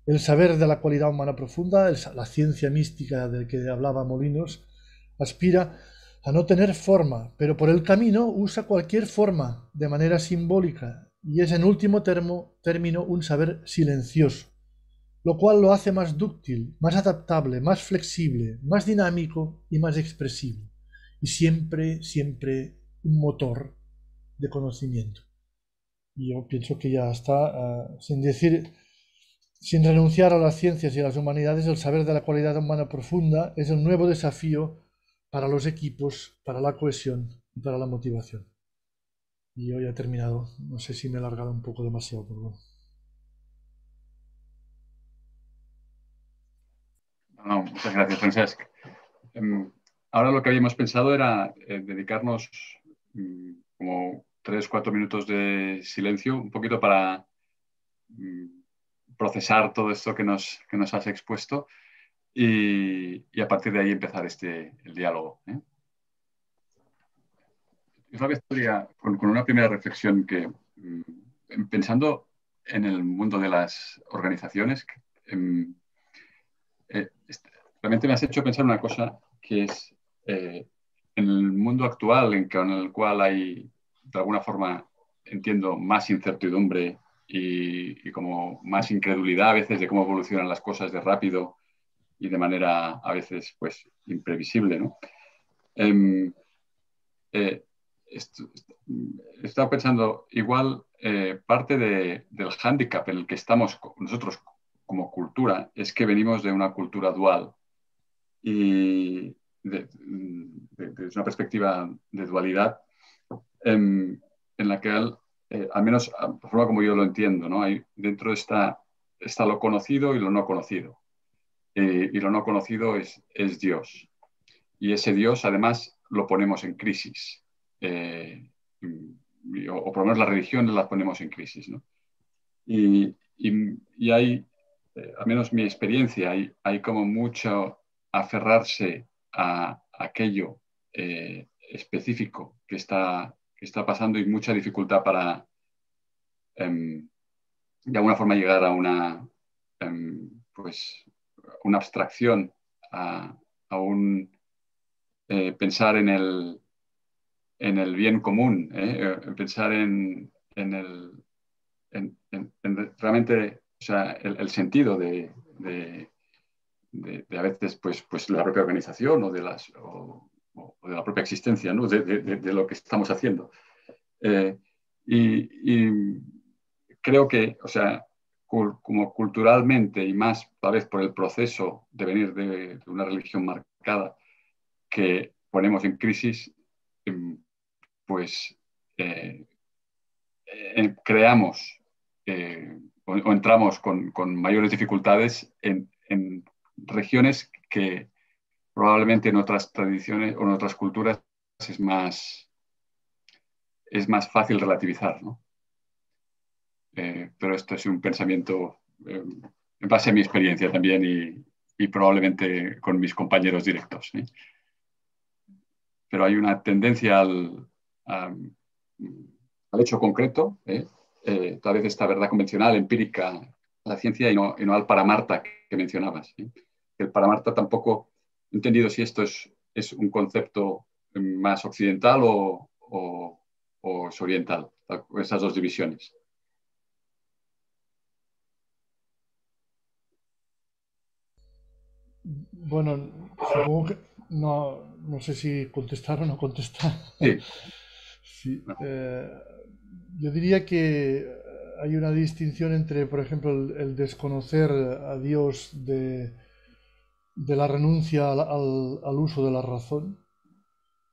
El saber de la cualidad humana profunda, la ciencia mística del que hablaba Molinos, aspira a no tener forma, pero por el camino usa cualquier forma de manera simbólica y es en último termo, término un saber silencioso, lo cual lo hace más dúctil, más adaptable, más flexible, más dinámico y más expresivo, y siempre, siempre un motor de conocimiento. Y yo pienso que ya está, ah, sin decir, sin renunciar a las ciencias y a las humanidades, el saber de la cualidad humana profunda es el nuevo desafío para los equipos, para la cohesión y para la motivación. Y hoy ha terminado. No sé si me he alargado un poco demasiado, por No, muchas gracias, Francesc. Em, ahora lo que habíamos pensado era eh, dedicarnos mm, como tres, cuatro minutos de silencio, un poquito para mm, procesar todo esto que nos, que nos has expuesto y, a partir de ahí empezar este, el diálogo. ¿eh? Yo historia con, una primera reflexión que, mm, em, pensando en el mundo de las organizaciones, em, eh, realmente me has hecho pensar una cosa que es eh, en el mundo actual, en, el cual hay, de alguna forma, entiendo, más incertidumbre y, y, como más incredulidad a veces de cómo evolucionan las cosas de rápido y de manera a veces pues imprevisible. ¿no? Em, eh, estaba pensando, igual eh, parte del hándicap en el que estamos nosotros como cultura es que venimos de una cultura dual y de, una perspectiva de dualidad em, en la que al, eh, menos, por forma como yo lo entiendo, ¿no? hay dentro está lo conocido y lo no conocido eh, y lo no conocido es, es, Dios. Y ese Dios, además, lo ponemos en crisis. Eh, o, por lo menos las religiones las ponemos en crisis. Y, hay, eh, al menos mi experiencia, hay, hay como mucho aferrarse a, aquello específico que está, que está pasando y mucha dificultad para, em, de alguna forma, llegar a una, em, pues, una abstracción a, un eh, pensar en el, en el bien común, eh, eh, pensar en, el, realmente el, sentido de, a veces pues, pues la propia organización o de, la propia existencia, de, lo que estamos haciendo. y, y, creo que, o sea, como culturalmente y más tal vez por el proceso de venir de, una religión marcada que ponemos en crisis, em, pues eh, eh, em, creamos eh, o, entramos con, mayores dificultades en, en, regiones que probablemente en otras tradiciones o en otras culturas es más, es más fácil relativizar, ¿no? Eh, pero esto es un pensamiento eh, en base a mi experiencia también y, probablemente con mis compañeros directos. ¿eh? Pero hay una tendencia al, hecho concreto, tal vez esta verdad convencional, empírica, a la ciencia y no, al paramarta que mencionabas. El paramarta tampoco he entendido si esto es, un concepto más occidental o, o, o oriental, esas dos divisiones. Bueno, no, sé si contestar o no contestar. Sí. Eh, yo diría que hay una distinción entre, por ejemplo, el, desconocer a Dios de, la renuncia al, uso de la razón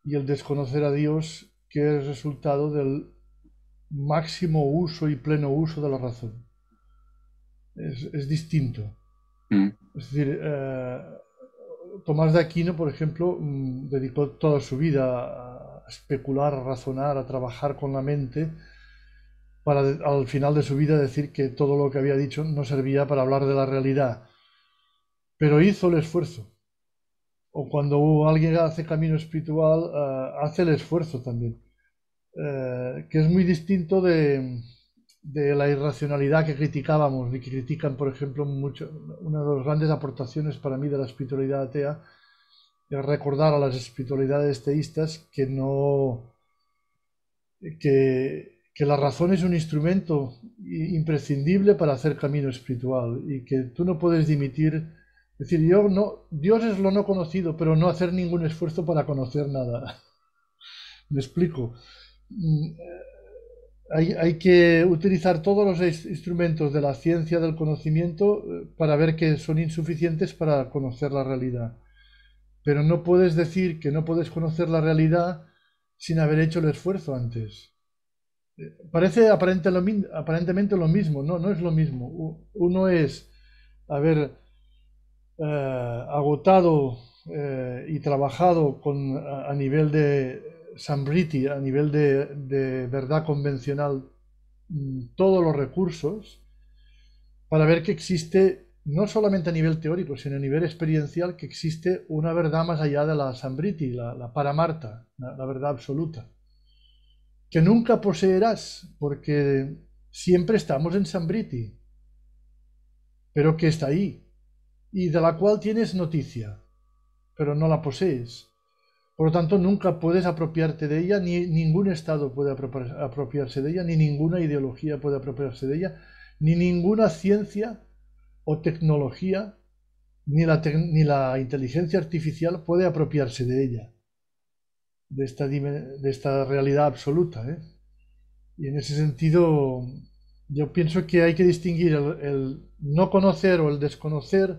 y el desconocer a Dios que es resultado del máximo uso y pleno uso de la razón. Es, es distinto. Mm. Es decir, eh, Tomás de Aquino, por ejemplo, mm, dedicó toda su vida a especular, a razonar, a trabajar con la mente, para al final de su vida decir que todo lo que había dicho no servía para hablar de la realidad. Pero hizo el esfuerzo. O cuando alguien hace camino espiritual, eh, hace el esfuerzo también. Eh, que es muy distinto de, de la irracionalidad que criticábamos y que critican, por ejemplo, mucho, una de las grandes aportaciones para mí de la espiritualidad atea es recordar a las espiritualidades teístas que no que, la razón es un instrumento imprescindible para hacer camino espiritual y que tú no puedes dimitir es decir, yo no, Dios es lo no conocido, pero no hacer ningún esfuerzo para conocer nada. [LAUGHS] Me explico mm, eh, hay, que utilizar todos los instrumentos de la ciencia del conocimiento eh, para ver que son insuficientes para conocer la realidad. Pero no puedes decir que no puedes conocer la realidad sin haber hecho el esfuerzo antes. Eh, parece aparentemente lo mismo, no, no es lo mismo. Uno es haber eh, agotado y trabajado con, a nivel de a nivel de, verdad convencional mm, todos los recursos para ver que existe, no solamente a nivel teórico, sino a nivel experiencial, que existe una verdad más allá de la Sambriti, la, Paramarta, la, la verdad absoluta, que nunca poseerás, porque siempre estamos en Sambriti, pero que está ahí y de la cual tienes noticia, pero no la posees. Por lo tanto, nunca puedes apropiarte de ella, ni ningún Estado puede apropiarse de ella, ni ninguna ideología puede apropiarse de ella, ni ninguna ciencia o tecnología, ni la, inteligencia artificial puede apropiarse de ella, de esta, realidad absoluta. ¿eh? Y en ese sentido, yo pienso que hay que distinguir el no conocer o el desconocer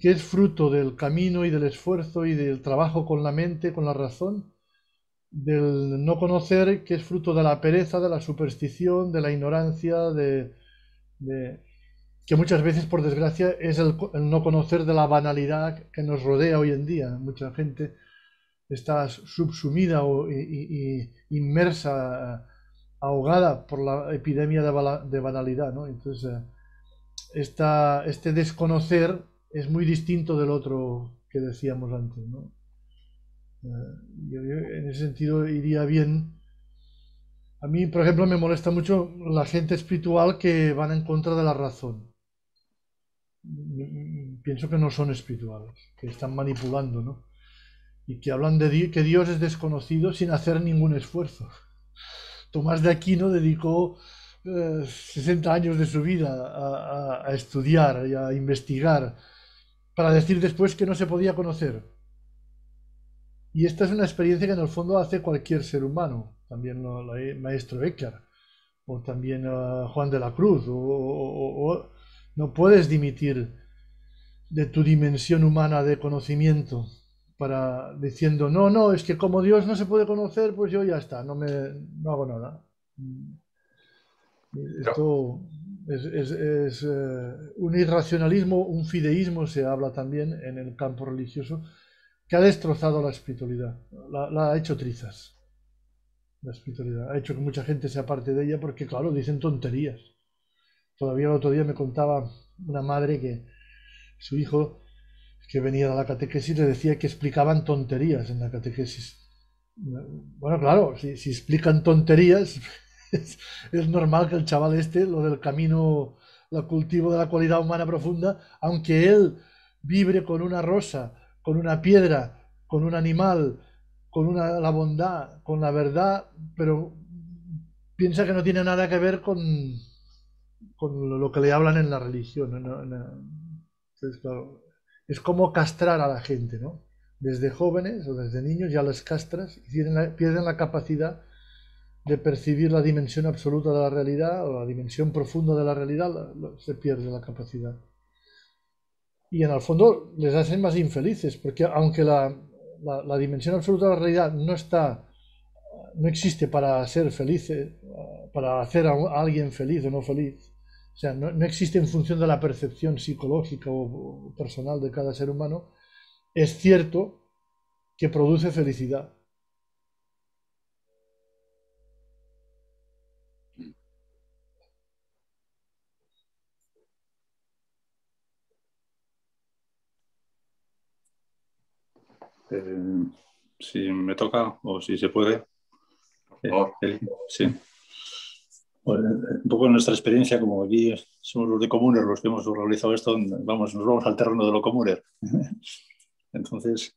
que es fruto del camino y del esfuerzo y del trabajo con la mente, con la razón, del no conocer, que es fruto de la pereza, de la superstición, de la ignorancia, de, que muchas veces, por desgracia, es el, no conocer de la banalidad que nos rodea hoy en día. Mucha gente está subsumida o inmersa, ahogada por la epidemia de, banalidad. Entonces, eh, esta, este desconocer es muy distinto del otro que decíamos antes. ¿no? Eh, en ese sentido iría bien. A mí, por ejemplo, me molesta mucho la gente espiritual que van en contra de la razón. Pienso que no son espirituales, que están manipulando, ¿no? Y que hablan de que Dios es desconocido sin hacer ningún esfuerzo. Tomás de Aquino dedicó 60 eh, años de su vida a, estudiar y a investigar para decir después que no se podía conocer. Y esta es una experiencia que en el fondo hace cualquier ser humano, también el eh, maestro Eckhart, o también eh, Juan de la Cruz, no puedes dimitir de tu dimensión humana de conocimiento para diciendo, no, no, es que como Dios no se puede conocer, pues yo ya está, no, me, no hago nada. Esto es, eh, un irracionalismo, un fideísmo, se habla también en el campo religioso, que ha destrozado la espiritualidad, la, ha hecho trizas. La espiritualidad ha hecho que mucha gente se aparte de ella porque, claro, dicen tonterías. Todavía el otro día me contaba una madre que su hijo, que venía de la catequesis, le decía que explicaban tonterías en la catequesis. Bueno, claro, si, si explican tonterías, es, normal que el chaval este, lo del camino, el cultivo de la cualidad humana profunda, aunque él vibre con una rosa, con una piedra, con un animal, con la bondad, con la verdad, pero piensa que no tiene nada que ver con, lo que le hablan en la religión. es como castrar a la gente, ¿no? Desde jóvenes o desde niños ya las castras y pierden la capacidad de percibir la dimensión absoluta de la realidad o la dimensión profunda de la realidad, se pierde la capacidad. Y en el fondo les hacen más infelices, porque aunque la, dimensión absoluta de la realidad no está, no existe para ser felices, eh, para hacer a, alguien feliz o no feliz, o sea, no, existe en función de la percepción psicológica o personal de cada ser humano, es cierto que produce felicidad Eh, si me toca o si se puede. Eh, pues, eh, un poco nuestra experiencia, como aquí somos los de comunes los que hemos realizado esto, vamos, nos vamos al terreno de lo comunes. [LAUGHS] Entonces,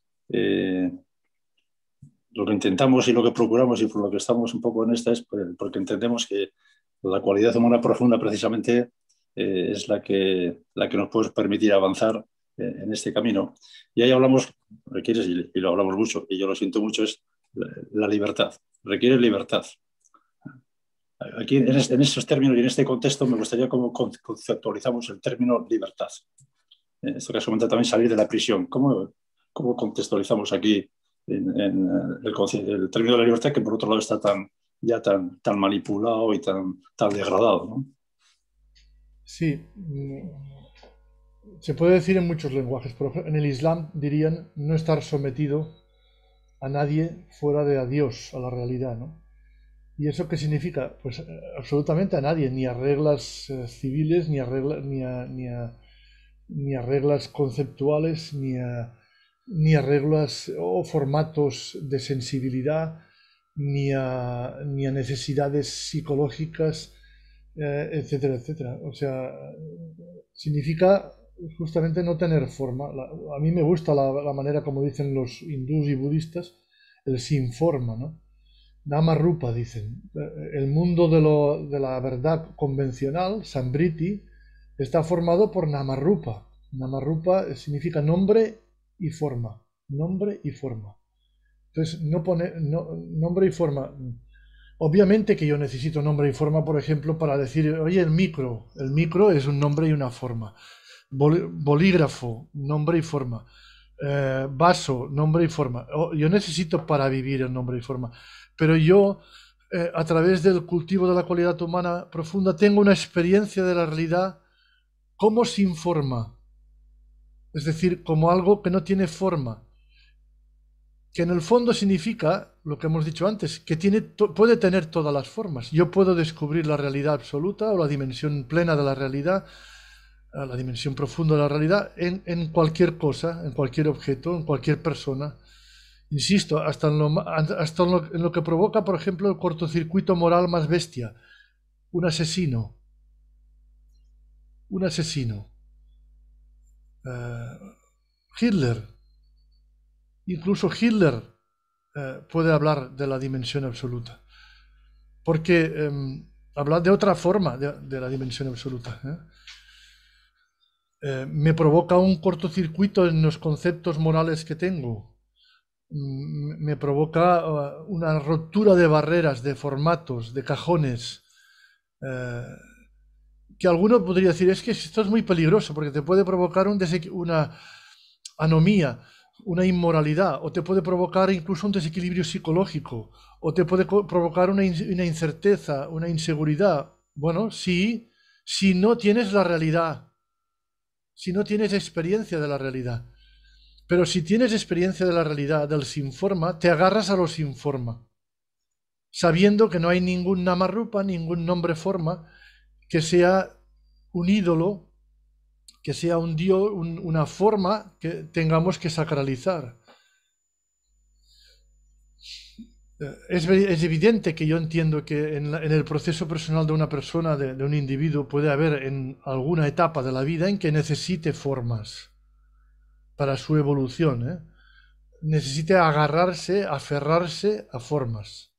lo que intentamos y lo que procuramos y por lo que estamos un poco en esta es porque entendemos que la cualidad humana profunda precisamente es la que, la que nos puede permitir avanzar en este camino. Y ahí hablamos, requieres, y lo hablamos mucho, y yo lo siento mucho, es la libertad. Requiere libertad. Aquí, en, esos estos términos y en este contexto, me gustaría cómo conceptualizamos el término libertad. Esto que caso, comenta también salir de la prisión. ¿Cómo, cómo contextualizamos aquí eh, el, término de la libertad, que por otro lado está tan, ya tan, tan manipulado y tan, tan degradado? Sí, se puede decir en muchos lenguajes, por ejemplo, en el Islam dirían no estar sometido a nadie fuera de a Dios, a la realidad, ¿Y eso qué significa? Pues eh, absolutamente a nadie, ni a reglas eh, civiles, ni a, ni, reglas conceptuales, ni a, ni reglas o formatos de sensibilidad, ni a, ni a necesidades psicológicas, eh, etcétera, etcétera. O sea, significa justamente no tener forma. a mí me gusta la, manera como dicen los hindús y budistas, el sin forma, ¿no? Rupa, dicen. El mundo de, la verdad convencional, Sambriti, está formado por Namarupa. Namarupa significa nombre y forma. Nombre y forma. Entonces, no pone nombre y forma. Obviamente que yo necesito nombre y forma, por ejemplo, para decir, oye, el micro. El micro es un nombre y una forma bolígrafo, nombre y forma, eh, vaso, nombre y forma. Yo necesito para vivir el nombre y forma, pero yo eh, a través del cultivo de la cualidad humana profunda tengo una experiencia de la realidad como sin forma, es decir, como algo que no tiene forma que en el fondo significa lo que hemos dicho antes, que tiene puede tener todas las formas. Yo puedo descubrir la realidad absoluta o la dimensión plena de la realidad la dimensión profunda de la realidad en, cualquier cosa, en cualquier objeto, en cualquier persona. Insisto, hasta, en lo, hasta lo, que provoca, por ejemplo, el cortocircuito moral más bestia, un asesino. Un asesino. Eh, Hitler. Incluso Hitler eh, puede hablar de la dimensión absoluta. Porque em, habla hablar de otra forma de, la dimensión absoluta. ¿eh? Eh, me provoca un cortocircuito en los conceptos morales que tengo. Mm, me provoca eh, una ruptura de barreras, de formatos, de cajones. Eh, que alguno podría decir, es que esto es muy peligroso porque te puede provocar un una anomía, una inmoralidad, o te puede provocar incluso un desequilibrio psicológico, o te puede provocar una, una incerteza, una inseguridad. Bueno, sí, si no tienes la realidad si no tienes experiencia de la realidad. Pero si tienes experiencia de la realidad, del sin forma, te agarras a lo forma, sabiendo que no hay ningún namarrupa, ningún nombre forma que sea un ídolo, que sea un dios, una forma que tengamos que sacralizar. Eh, es, es, evidente que yo entiendo que en, el proceso personal de una persona, de, un individuo, puede haber en alguna etapa de la vida en que necesite formas para su evolución. ¿eh? Necesite agarrarse, aferrarse a formas.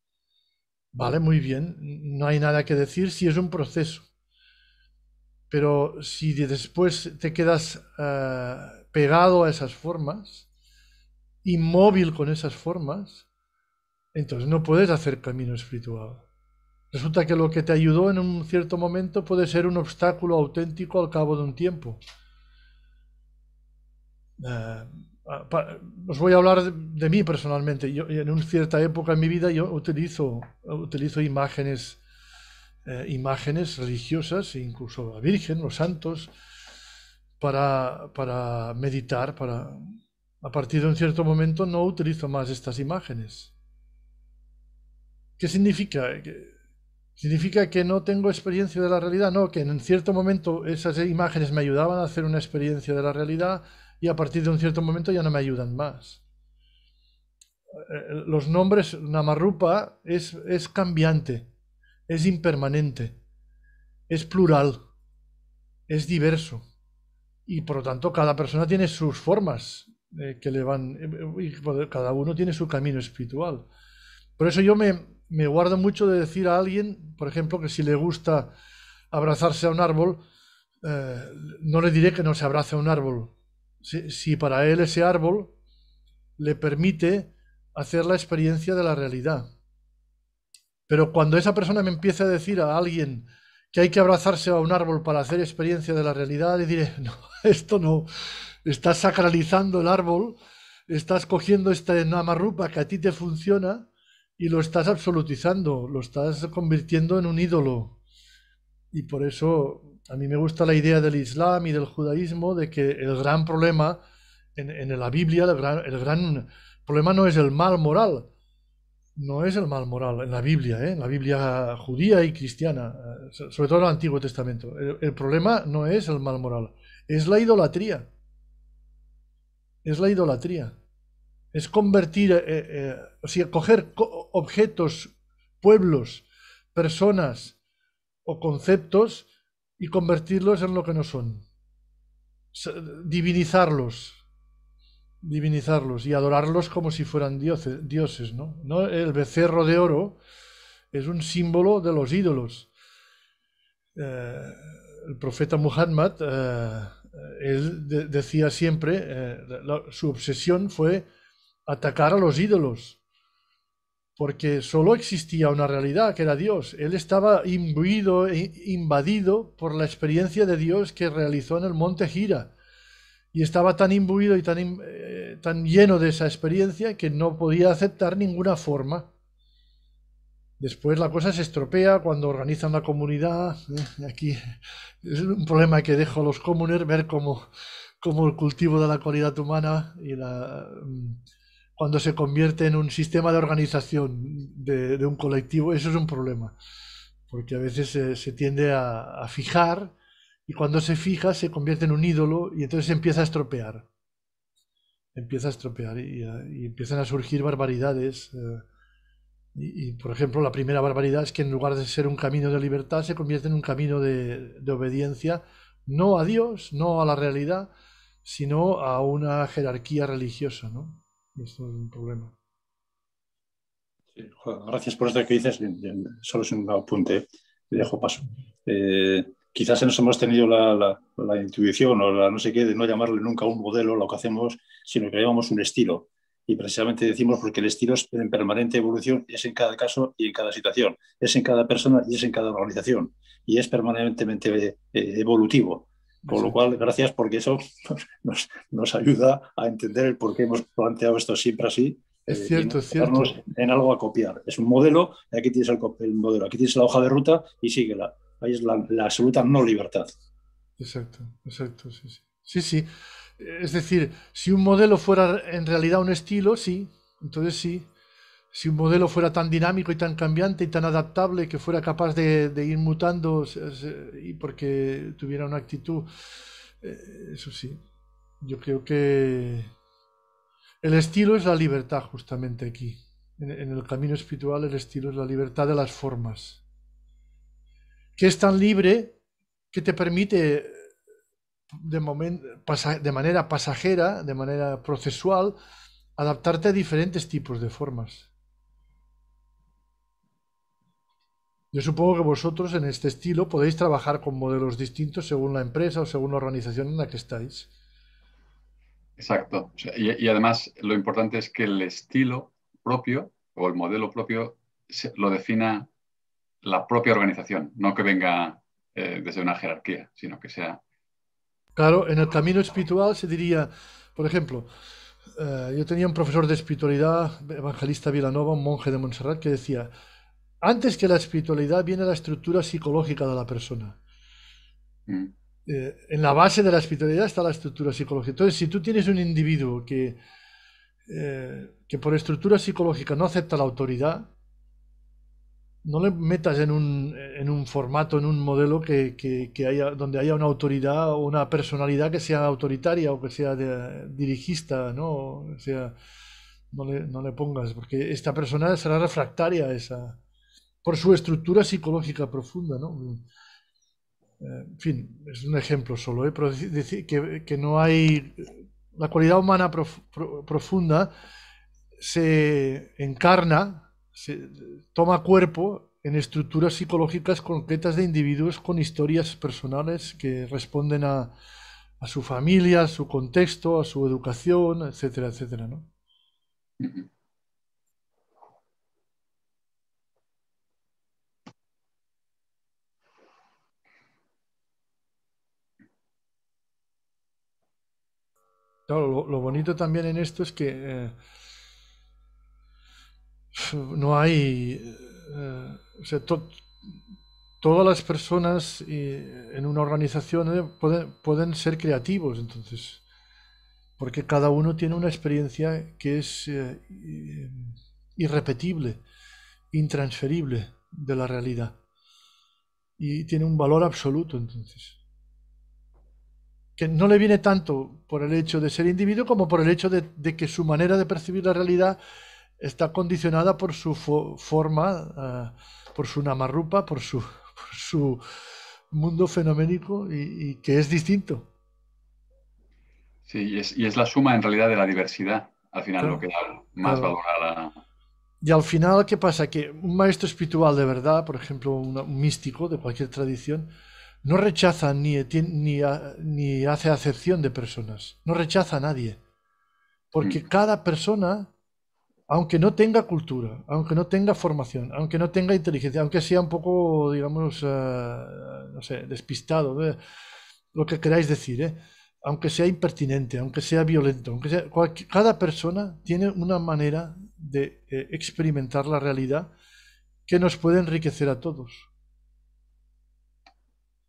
Vale, muy bien, no hay nada que decir si es un proceso. Pero si después te quedas eh, pegado a esas formas, inmóvil con esas formas, entonces no puedes hacer camino espiritual. Resulta que lo que te ayudó en un cierto momento puede ser un obstáculo auténtico al cabo de un tiempo. Eh, ah, os voy a hablar de, mí personalmente. en una cierta época en mi vida yo utilizo, utilizo imágenes, eh, imágenes religiosas, e incluso la Virgen, los santos, para, para meditar. Para... A partir de un cierto momento no utilizo más estas imágenes ¿Qué significa? ¿Significa que no tengo experiencia de la realidad? No, que en cierto momento esas imágenes me ayudaban a hacer una experiencia de la realidad y a partir de un cierto momento ya no me ayudan más. Eh, eh, los nombres, Namarrupa, es, es cambiante, es impermanente, es plural, es diverso. Y por lo tanto, cada persona tiene sus formas eh, que le van. y cada uno tiene su camino espiritual. Por eso yo me, me guardo mucho de decir a alguien, por ejemplo, que si le gusta abrazarse a un árbol, eh, no le diré que no se abrace a un árbol. Si, para él ese árbol le permite hacer la experiencia de la realidad. Pero cuando esa persona me empieza a decir a alguien que hay que abrazarse a un árbol para hacer experiencia de la realidad, le diré, [LAUGHS] no, esto no, estás sacralizando el árbol, estás cogiendo esta Rupa que a ti te funciona y lo estás absolutizando, lo estás convirtiendo en un ídolo. Y por eso a mí me gusta la idea del Islam y del judaísmo de que el gran problema en, la Biblia, el gran, problema no es el mal moral, no es el mal moral en la Biblia, ¿eh? en la Biblia judía y cristiana, eh, sobre todo en el Antiguo Testamento. el problema no es el mal moral, es la idolatría. Es la idolatría es convertir, eh, eh, o sea, coger objetos, pueblos, personas o conceptos y convertirlos en lo que no son. Divinizarlos. Divinizarlos y adorarlos como si fueran dioses, dioses ¿no? ¿no? El becerro de oro es un símbolo de los ídolos. Eh, el profeta Muhammad, él decía siempre, su obsesión fue atacar a los ídolos, porque solo existía una realidad, que era Dios. Él estaba imbuido, e invadido por la experiencia de Dios que realizó en el monte Gira, y estaba tan imbuido y tan, eh, tan lleno de esa experiencia que no podía aceptar ninguna forma. Después la cosa se estropea cuando organizan la comunidad. Eh, aquí es un problema que dejo a los comunes ver cómo, cómo el cultivo de la cualidad humana y la mm, cuando se convierte en un sistema de organización de, un colectivo, eso es un problema, porque a veces se, tiende a, fijar y cuando se fija se convierte en un ídolo y entonces se empieza a estropear, empieza a estropear y, empiezan a surgir barbaridades. Eh, y, por ejemplo, la primera barbaridad es que en lugar de ser un camino de libertad, se convierte en un camino de obediencia, no a Dios, no a la realidad, sino a una jerarquía religiosa, ¿no? es un problema. gracias por esto que dices. Solo es un apunte, dejo paso. Eh, quizás nos hemos tenido la, intuición o la no sé qué de no llamarle nunca un modelo lo que hacemos, sino que llamamos un estilo. Y precisamente decimos porque el estilo es en permanente evolución, es en cada caso y en cada situación, es en cada persona y es en cada organización, y es permanentemente eh, evolutivo. Con lo cual, gracias porque eso [LAUGHS] nos, ayuda a entender el por qué hemos planteado esto siempre así. Es eh, cierto, es cierto. En algo a copiar. Es un modelo, aquí tienes el, modelo, aquí tienes la hoja de ruta y síguela. Ahí es la, la absoluta no libertad. Exacto, exacto, sí, sí. Sí, sí. Es decir, si un modelo fuera en realidad un estilo, sí, entonces sí si un modelo fuera tan dinámico y tan cambiante y tan adaptable que fuera capaz de, ir mutando y porque tuviera una actitud, eh, eso sí, yo creo que el estilo es la libertad justamente aquí. En, el camino espiritual el estilo es la libertad de las formas, que es tan libre que te permite de manera pasajera, de manera procesual, adaptarte a diferentes tipos de formas. Yo supongo que vosotros en este estilo podéis trabajar con modelos distintos según la empresa o según la organización en la que estáis. Exacto. Y, además lo importante es que el estilo propio o el modelo propio lo defina la propia organización, no que venga eh, desde una jerarquía, sino que sea... Claro, en el camino espiritual se diría, por ejemplo, eh, yo tenía un profesor de espiritualidad, evangelista Vilanova, un monje de Montserrat, que decía, antes que la espiritualidad viene la estructura psicológica de la persona. Mm. Eh, en la base de la espiritualidad está la estructura psicológica. Entonces, si tú tienes un individuo que, eh, que por estructura psicológica no acepta la autoridad, no le metas en un, en un formato, en un modelo que, que, haya, donde haya una autoridad o una personalidad que sea autoritaria o que sea dirigista, ¿no? sea, no le, no le, pongas, porque esta persona será refractaria a esa, por su estructura psicológica profunda. Mm. Eh, en fin, es un ejemplo solo, ¿eh? decir que, no hay... La cualidad humana profunda se encarna, se toma cuerpo en estructuras psicológicas concretas de individuos con historias personales que responden a, su familia, a su contexto, a su educación, etcétera, etcétera, ¿no? lo, bonito también en esto es que eh, no hay. Eh, todas las personas en una organización eh, pueden, ser creativos, entonces. Porque cada uno tiene una experiencia que es irrepetible, intransferible de la realidad. Y tiene un valor absoluto, entonces que no le viene tanto por el hecho de ser individuo como por el hecho de, que su manera de percibir la realidad está condicionada por su forma, eh, por su namarrupa, por su, [LAUGHS] por su mundo fenoménico y, que es distinto. Sí, y es, la suma en realidad de la diversidad, al final lo que da más valor a la... Y al final, ¿qué pasa? Que un maestro espiritual de verdad, por ejemplo, un místico de cualquier tradición, no rechaza ni, ni, hace acepción de personas. No rechaza a nadie. Porque mm. cada persona, aunque no tenga cultura, aunque no tenga formación, aunque no tenga inteligencia, aunque sea un poco, digamos, eh, no sé, despistado, ¿eh? lo que queráis decir, ¿eh? aunque sea impertinente, aunque sea violento, aunque sea, cada persona tiene una manera de experimentar la realidad que nos puede enriquecer a todos.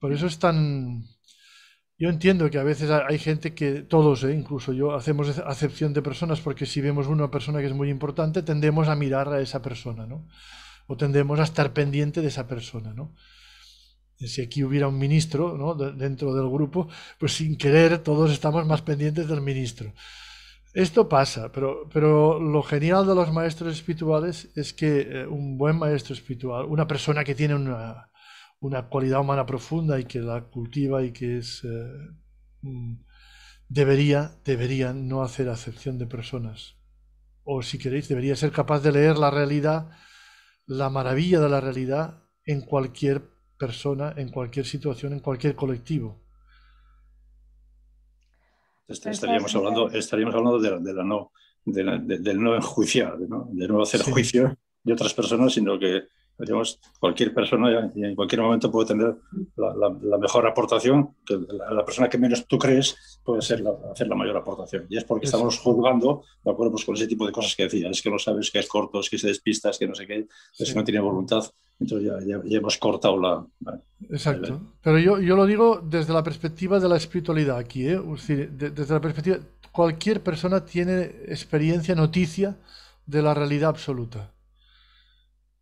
Por eso es tan... Yo entiendo que a veces hay gente que, todos, eh, incluso yo, hacemos acepción de personas porque si vemos una persona que es muy importante, tendemos a mirar a esa persona, ¿no? O tendemos a estar pendiente de esa persona, ¿no? si aquí hubiera un ministro ¿no? dentro del grupo, pues sin querer todos estamos más pendientes del ministro. Esto pasa, pero, pero lo genial de los maestros espirituales es que eh, un buen maestro espiritual, una persona que tiene una, una cualidad humana profunda y que la cultiva y que es eh, mm, debería, debería no hacer acepción de personas. O si queréis, debería ser capaz de leer la realidad, la maravilla de la realidad en cualquier persona, en cualquier situación, en cualquier colectivo. Estaríamos hablando, estaríamos hablando de, no, del no enjuiciar, de no hacer juicio de otras personas, sino que pues cualquier persona en cualquier momento puede tener la, mejor aportación, la, persona que menos tú crees puede ser hacer la mayor aportación. Y es porque estamos juzgando de acuerdo, pues con ese tipo de cosas que decía es que no sabes, que es corto, es que se despistas, es que no sé qué, es que no tiene voluntad. Entonces ya, ya, hemos cortado la... Exacto. Pero yo, lo digo desde la perspectiva de la espiritualidad aquí, ¿eh? desde la perspectiva... Cualquier persona tiene experiencia, noticia de la realidad absoluta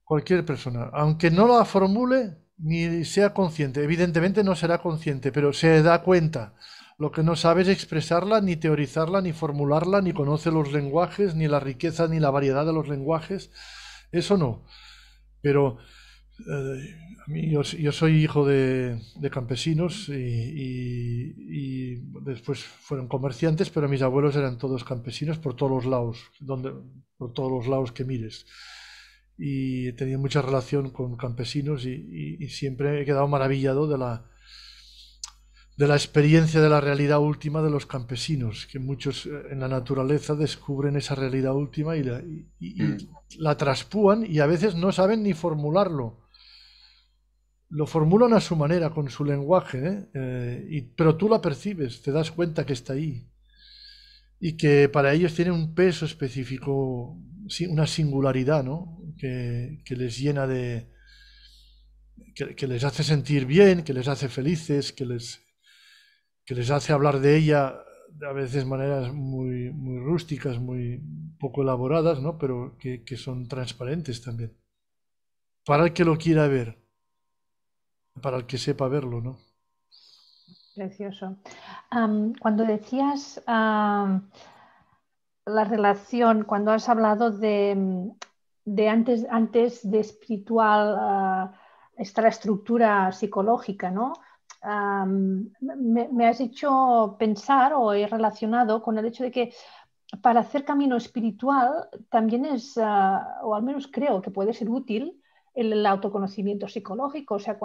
cualquier persona, aunque no la formule ni sea consciente, evidentemente no será consciente, pero se da cuenta. Lo que no sabe es expresarla, ni teorizarla, ni formularla, ni conoce los lenguajes, ni la riqueza, ni la variedad de los lenguajes. Eso no. Pero eh, yo, soy hijo de, campesinos y, después fueron comerciantes, pero mis abuelos eran todos campesinos por todos los lados, donde, por todos los lados que mires y he tenido mucha relación con campesinos y, siempre he quedado maravillado de la, de la experiencia de la realidad última de los campesinos, que muchos eh, en la naturaleza descubren esa realidad última y mm. la, traspúan y a veces no saben ni formularlo. Lo formulan a su manera, con su lenguaje, ¿eh? eh pero tú la percibes, te das cuenta que está ahí y que para ellos tiene un peso específico, una singularidad, ¿no? que, les llena de... Que, les hace sentir bien, que les hace felices, que les, les hace hablar de ella a veces maneras muy, muy rústicas, muy poco elaboradas, ¿no? pero que, son transparentes también. Para el que lo quiera ver, para el que sepa verlo, ¿no? Precioso. cuando decías la relación, cuando has hablado de de antes, antes de espiritual eh, esta está la estructura psicológica, ¿no? me, has hecho pensar o he relacionado con el hecho de que para hacer camino espiritual también es, eh, o al menos creo que puede ser útil, el, autoconocimiento psicológico. O sea,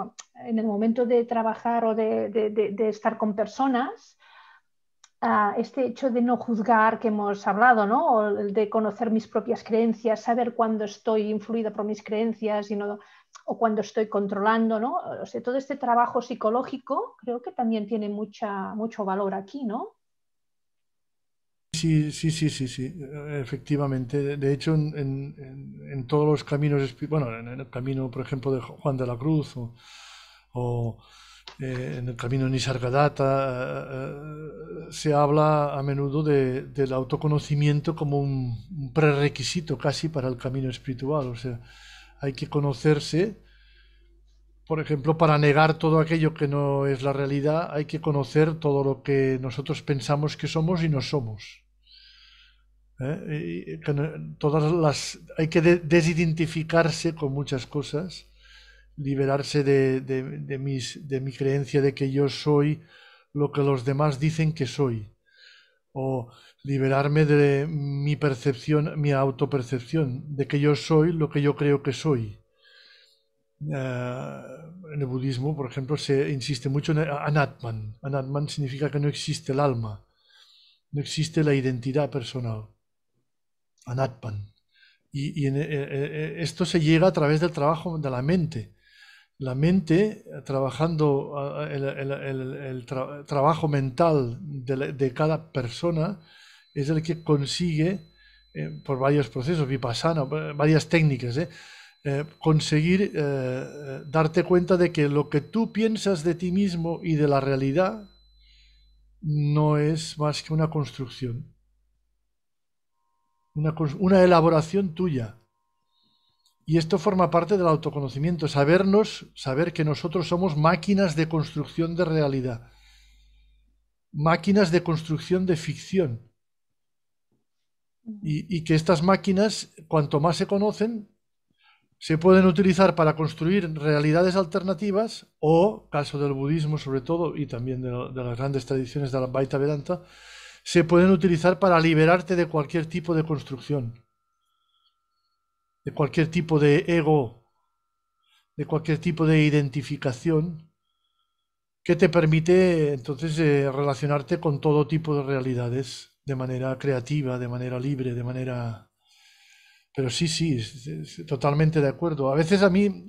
en el momento de trabajar o de estar con personas, este hecho de no juzgar que hemos hablado, ¿no? de conocer mis propias creencias, saber cuándo estoy influida por mis creencias y o cuando estoy controlando, ¿no? O sea, todo este trabajo psicológico creo que también tiene mucha, mucho valor aquí, ¿no? Sí, sí, sí, sí, sí, efectivamente. De hecho, en, todos los caminos, bueno, en el camino, por ejemplo, de Juan de la Cruz o eh, en el camino Nisargadatta, eh, eh, se habla a menudo del autoconocimiento como un, prerequisito casi para el camino espiritual. O sea, hay que conocerse, por ejemplo, para negar todo aquello que no es la realidad, hay que conocer todo lo que nosotros pensamos que somos y no somos. Eh, todas las, hay que desidentificarse con muchas cosas liberarse de, mis, de mi creencia de que yo soy lo que los demás dicen que soy, o liberarme de mi percepción, mi autopercepción, de que yo soy lo que yo creo que soy. Eh, en el budismo, por ejemplo, se insiste mucho en anatman. Anatman significa que no existe el alma, no existe la identidad personal. Anatman. Y, eh, eh, esto se llega a través del trabajo de la mente la mente, eh, trabajando el, trabajo mental de, cada persona, es el que consigue, eh, por varios procesos, vipassana, varias técnicas, eh, conseguir darte cuenta de que lo que tú piensas de ti mismo y de la realidad no es más que una construcción, una elaboración tuya y esto forma parte del autoconocimiento, sabernos, saber que nosotros somos máquinas de construcción de realidad, máquinas de construcción de ficción. Y, que estas máquinas, cuanto más se conocen, se pueden utilizar para construir realidades alternativas o, caso del budismo sobre todo, y también de, de las grandes tradiciones de la Baita Vedanta, se pueden utilizar para liberarte de cualquier tipo de construcción de cualquier tipo de ego, de cualquier tipo de identificación, que te permite entonces eh, relacionarte con todo tipo de realidades de manera creativa, de manera libre, de manera... Pero sí, sí, totalmente de acuerdo. A veces a mí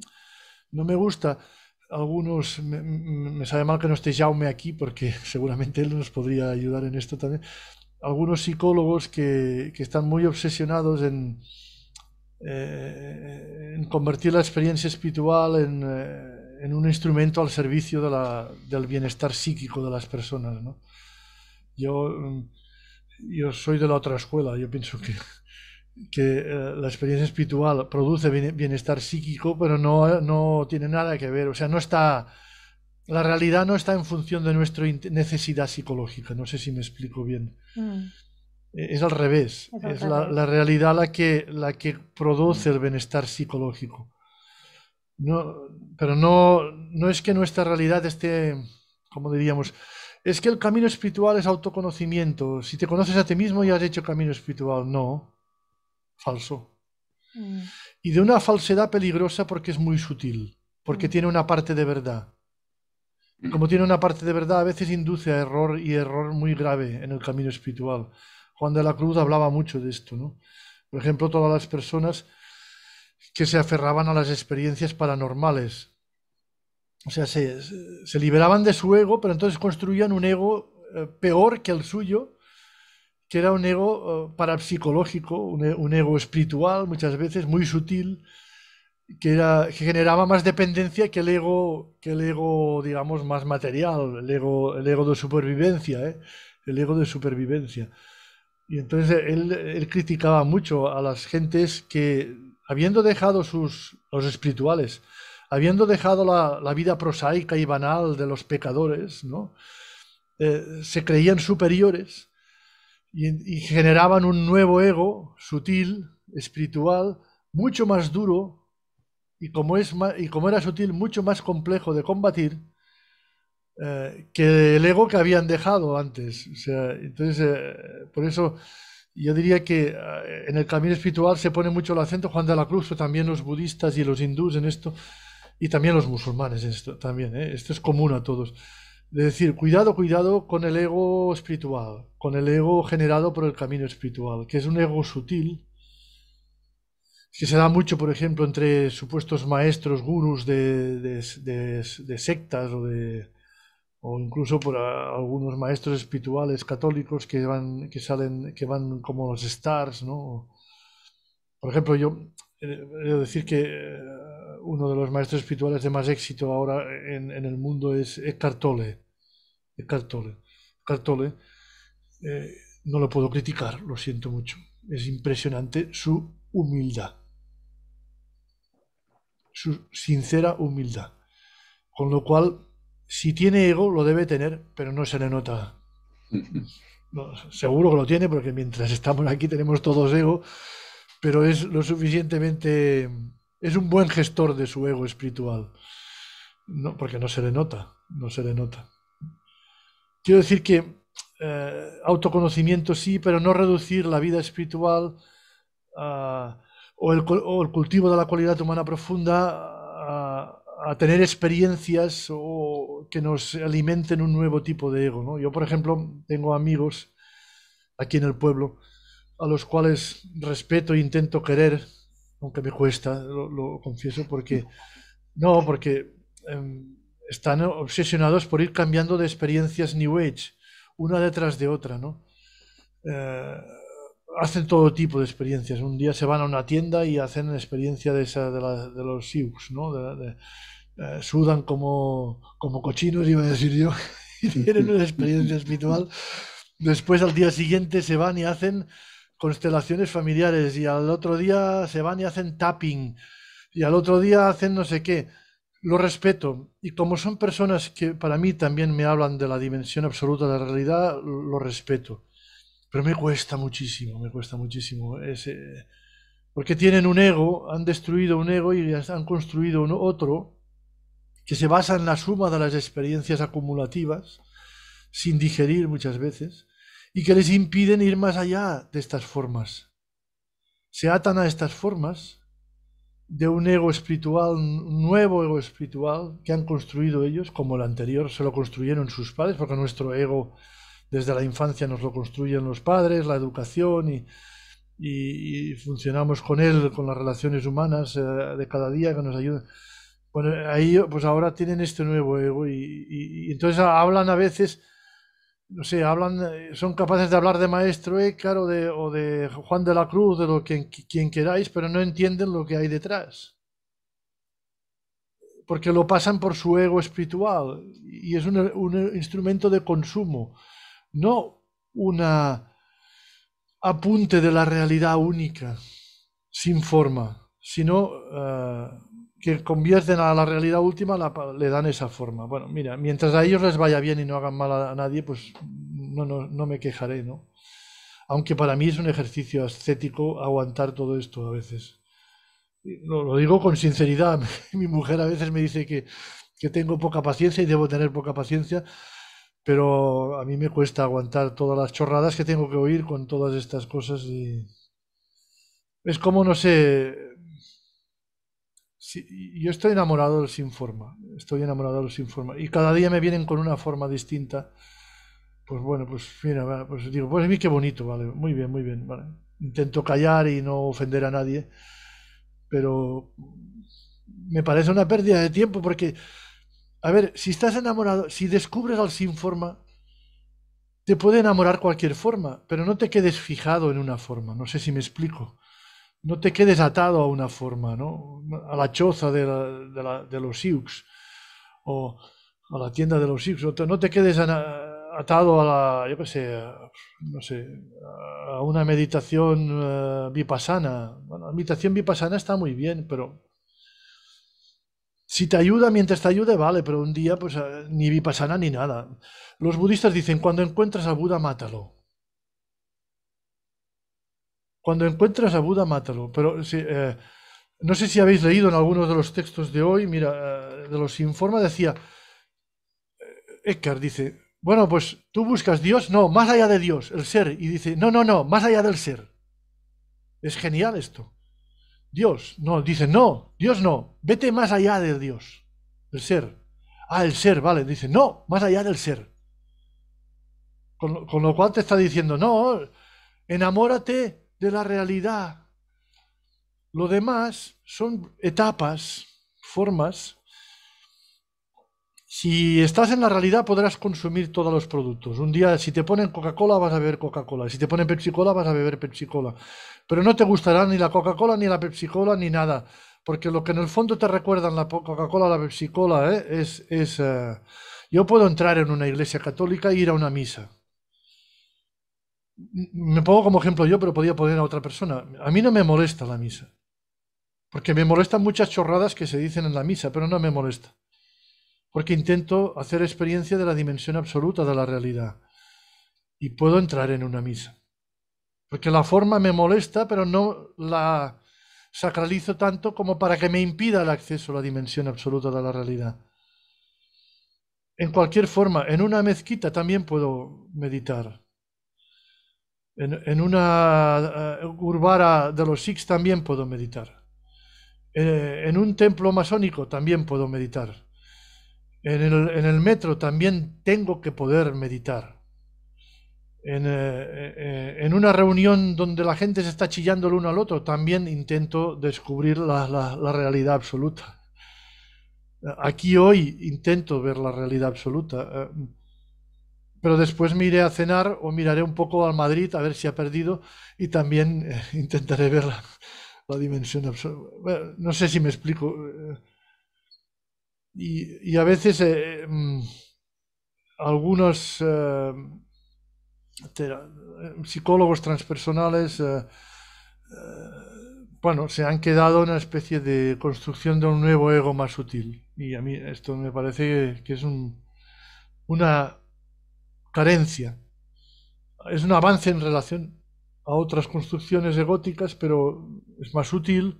no me gusta, algunos, me, sabe mal que no esté Jaume aquí porque [LAUGHS] seguramente él nos podría ayudar en esto también, algunos psicólogos que están muy obsesionados en, eh, en convertir la experiencia espiritual en, eh, en un instrumento al servicio de la, del bienestar psíquico de las personas. ¿no? Yo, mm, yo soy de la otra escuela, yo pienso que, que eh, la experiencia espiritual produce bienestar psíquico, pero no, no tiene nada que ver, o sea, no está... La realidad no está en función de nuestra necesidad psicológica, no sé si me explico bien. Mm. Eh, es al revés, es la, realidad la que, la que produce el bienestar psicológico. pero no, es que nuestra realidad esté, como diríamos, es que el camino espiritual es autoconocimiento. Si te conoces a ti mismo y has hecho camino espiritual. No, falso. Mm. Y de una falsedad peligrosa porque es muy sutil, porque mm. tiene una parte de verdad. Como tiene una parte de verdad, a veces induce a error y error muy grave en el camino espiritual. Juan de la Cruz hablaba mucho de esto, ¿no? Por ejemplo, todas las personas que se aferraban a las experiencias paranormales. O sea, se, liberaban de su ego, pero entonces construían un ego eh, peor que el suyo, que era un ego eh, parapsicológico, e, un, ego espiritual, muchas veces muy sutil, que, generaba más dependencia que el ego, que el ego, digamos, más material, el ego, el ego de supervivencia, ¿eh? el ego de supervivencia. Y entonces él, criticaba mucho a las gentes que, habiendo dejado sus, los espirituales, habiendo dejado la, vida prosaica y banal de los pecadores, ¿no? Eh, se creían superiores y, generaban un nuevo ego sutil, espiritual, mucho más duro y como, es, y como era sutil, mucho más complejo de combatir eh, que el ego que habían dejado antes. sea, entonces, eh, por eso yo diría que eh, en el camino espiritual se pone mucho el acento Juan de la Cruz, pero también los budistas y los hindús en esto, y también los musulmanes en esto también. Esto es común a todos. De decir, cuidado, cuidado con el ego espiritual, con el ego generado por el camino espiritual, que es un ego sutil, que se da mucho, por ejemplo, entre supuestos maestros, gurús de sectas o de, o incluso por ah, algunos maestros espirituales católicos que van, que salen, que van como los stars, ¿no? Por ejemplo, yo quiero eh, decir que eh, uno de los maestros espirituales de más éxito ahora en, en el mundo es Eckhart Tolle. Eckhart Tolle. Eckhart Tolle eh, no lo puedo criticar, lo siento mucho. Es impresionante su humildad. Su sincera humildad. Con lo cual, si tiene ego, lo debe tener, pero no se le nota. [LAUGHS] seguro que lo tiene, porque mientras estamos aquí tenemos todos ego, pero es lo suficientemente. Es un buen gestor de su ego espiritual. No, porque no se le nota, no se le nota. Quiero decir que eh, autoconocimiento sí, pero no reducir la vida espiritual ah, o, el, o, el, cultivo de la cualidad humana profunda a, ah, a tener experiencias o que nos alimenten un nuevo tipo de ego. Yo, por ejemplo, tengo amigos aquí en el pueblo a los cuales respeto e intento querer, aunque me cuesta, lo, confieso, porque no, porque em, están obsesionados por ir cambiando de experiencias New Age, una detrás de otra, eh, hacen todo tipo de experiencias. Un día se van a una tienda y hacen la experiencia de, esa, de, los Sioux, ¿no? de, eh, sudan como, como cochinos, iba a decir yo, [LAUGHS] y tienen una experiencia espiritual. Después al día siguiente se van y hacen constelaciones familiares y al otro día se van y hacen tapping y al otro día hacen no sé qué. Lo respeto y como son personas que para mí también me hablan de la dimensión absoluta de la realidad, lo respeto. Pero me cuesta muchísimo, me cuesta muchísimo ese... Porque tienen un ego, han destruido un ego y han construido otro que se basa en la suma de las experiencias acumulativas, sin digerir muchas veces, y que les impiden ir más allá de estas formas. Se atan a estas formas de un ego espiritual, nuevo ego espiritual que han construido ellos, como el anterior se lo construyeron sus padres, porque nuestro ego desde la infancia nos lo construyen los padres, la educación y, funcionamos con él, con las relaciones humanas eh, de cada día que nos ayudan. Bueno, ahí pues ahora tienen este nuevo ego y, entonces hablan a veces, no sé, hablan, son capaces de hablar de Maestro Écar eh, o de, Juan de la Cruz, de lo que quien queráis, pero no entienden lo que hay detrás. Porque lo pasan por su ego espiritual y es un, instrumento de consumo, no un apunte de la realidad única, sin forma, sino... Ah, que convierten a la realidad última, la, le dan esa forma. Bueno, mira, mientras a ellos les vaya bien y no hagan mal a nadie, pues no, no, me quejaré, ¿no? Aunque para mí es un ejercicio ascético aguantar todo esto a veces. Lo, lo digo con sinceridad. [LAUGHS] Mi mujer a veces me dice que, que tengo poca paciencia y debo tener poca paciencia, pero a mí me cuesta aguantar todas las chorradas que tengo que oír con todas estas cosas y es como, no sé, yo estoy enamorado del sin forma, estoy enamorado del sin forma. Y cada día me vienen con una forma distinta. Pues bueno, pues mira, pues digo, pues a mí qué bonito, vale, muy bien, muy bien, vale. Intento callar y no ofender a nadie, pero me parece una pérdida de tiempo porque, a ver, si estás enamorado, si descubres al sin forma, te puede enamorar cualquier forma, pero no te quedes fijado en una forma, no sé si me explico no te quedes atado a una forma, ¿no? A la choza de, los Sioux o a la tienda de los Sioux, no te quedes atado a yo qué sé, no sé, a una meditación eh, vipassana. Bueno, la meditación vipassana está muy bien, pero si te ayuda, mientras te ayude, vale, pero un día pues eh, ni vipassana ni nada. Los budistas dicen, cuando encuentras a Buda, mátalo. Cuando encuentras a Buda, mátalo. Pero eh, no sé si habéis leído en algunos de los textos de hoy, mira, eh, de los Informa decía, eh, Eckhart dice, bueno, pues tú buscas Dios, no, más allá de Dios, el ser. Y dice, no, no, no, más allá del ser. Es genial esto. Dios, no, dice, no, Dios no, vete más allá de Dios, el ser. Ah, el ser, vale, dice, no, más allá del ser. Con, con lo cual te está diciendo, no, enamórate de la realidad. Lo demás son etapas, formas. Si estás en la realidad podrás consumir todos los productos. Un día si te ponen Coca-Cola vas a beber Coca-Cola, si te ponen Pepsi-Cola vas a beber Pepsi-Cola. Pero no te gustará ni la Coca-Cola ni la Pepsi-Cola ni nada, porque lo que en el fondo te recuerdan la Coca-Cola, la Pepsi-Cola, ¿eh? es... Eh, yo puedo entrar en una iglesia católica e ir a una misa me pongo como ejemplo yo, pero podía poner a otra persona. A mí no me molesta la misa. Porque me molestan muchas chorradas que se dicen en la misa, pero no me molesta. Porque intento hacer experiencia de la dimensión absoluta de la realidad. Y puedo entrar en una misa. Porque la forma me molesta, pero no la sacralizo tanto como para que me impida el acceso a la dimensión absoluta de la realidad. En cualquier forma, en una mezquita también puedo meditar. En, una eh, urbana de los Sikhs también puedo meditar. Eh, en un templo masónico también puedo meditar. En el, metro también tengo que poder meditar. Eh, en, una reunión donde la gente se está chillando el uno al otro, también intento descubrir la realidad absoluta. Aquí hoy intento ver la realidad absoluta pero después me iré a cenar o miraré un poco al Madrid a ver si ha perdido y también eh, intentaré ver la, dimensión absoluta. no sé si me explico. Eh, y, a veces eh, mm, algunos psicólogos transpersonales bueno, se han quedado en una especie de construcción de un nuevo ego más sutil. Y a mí esto me parece que es un, una carencia. Es un avance en relación a otras construcciones egóticas, pero es más útil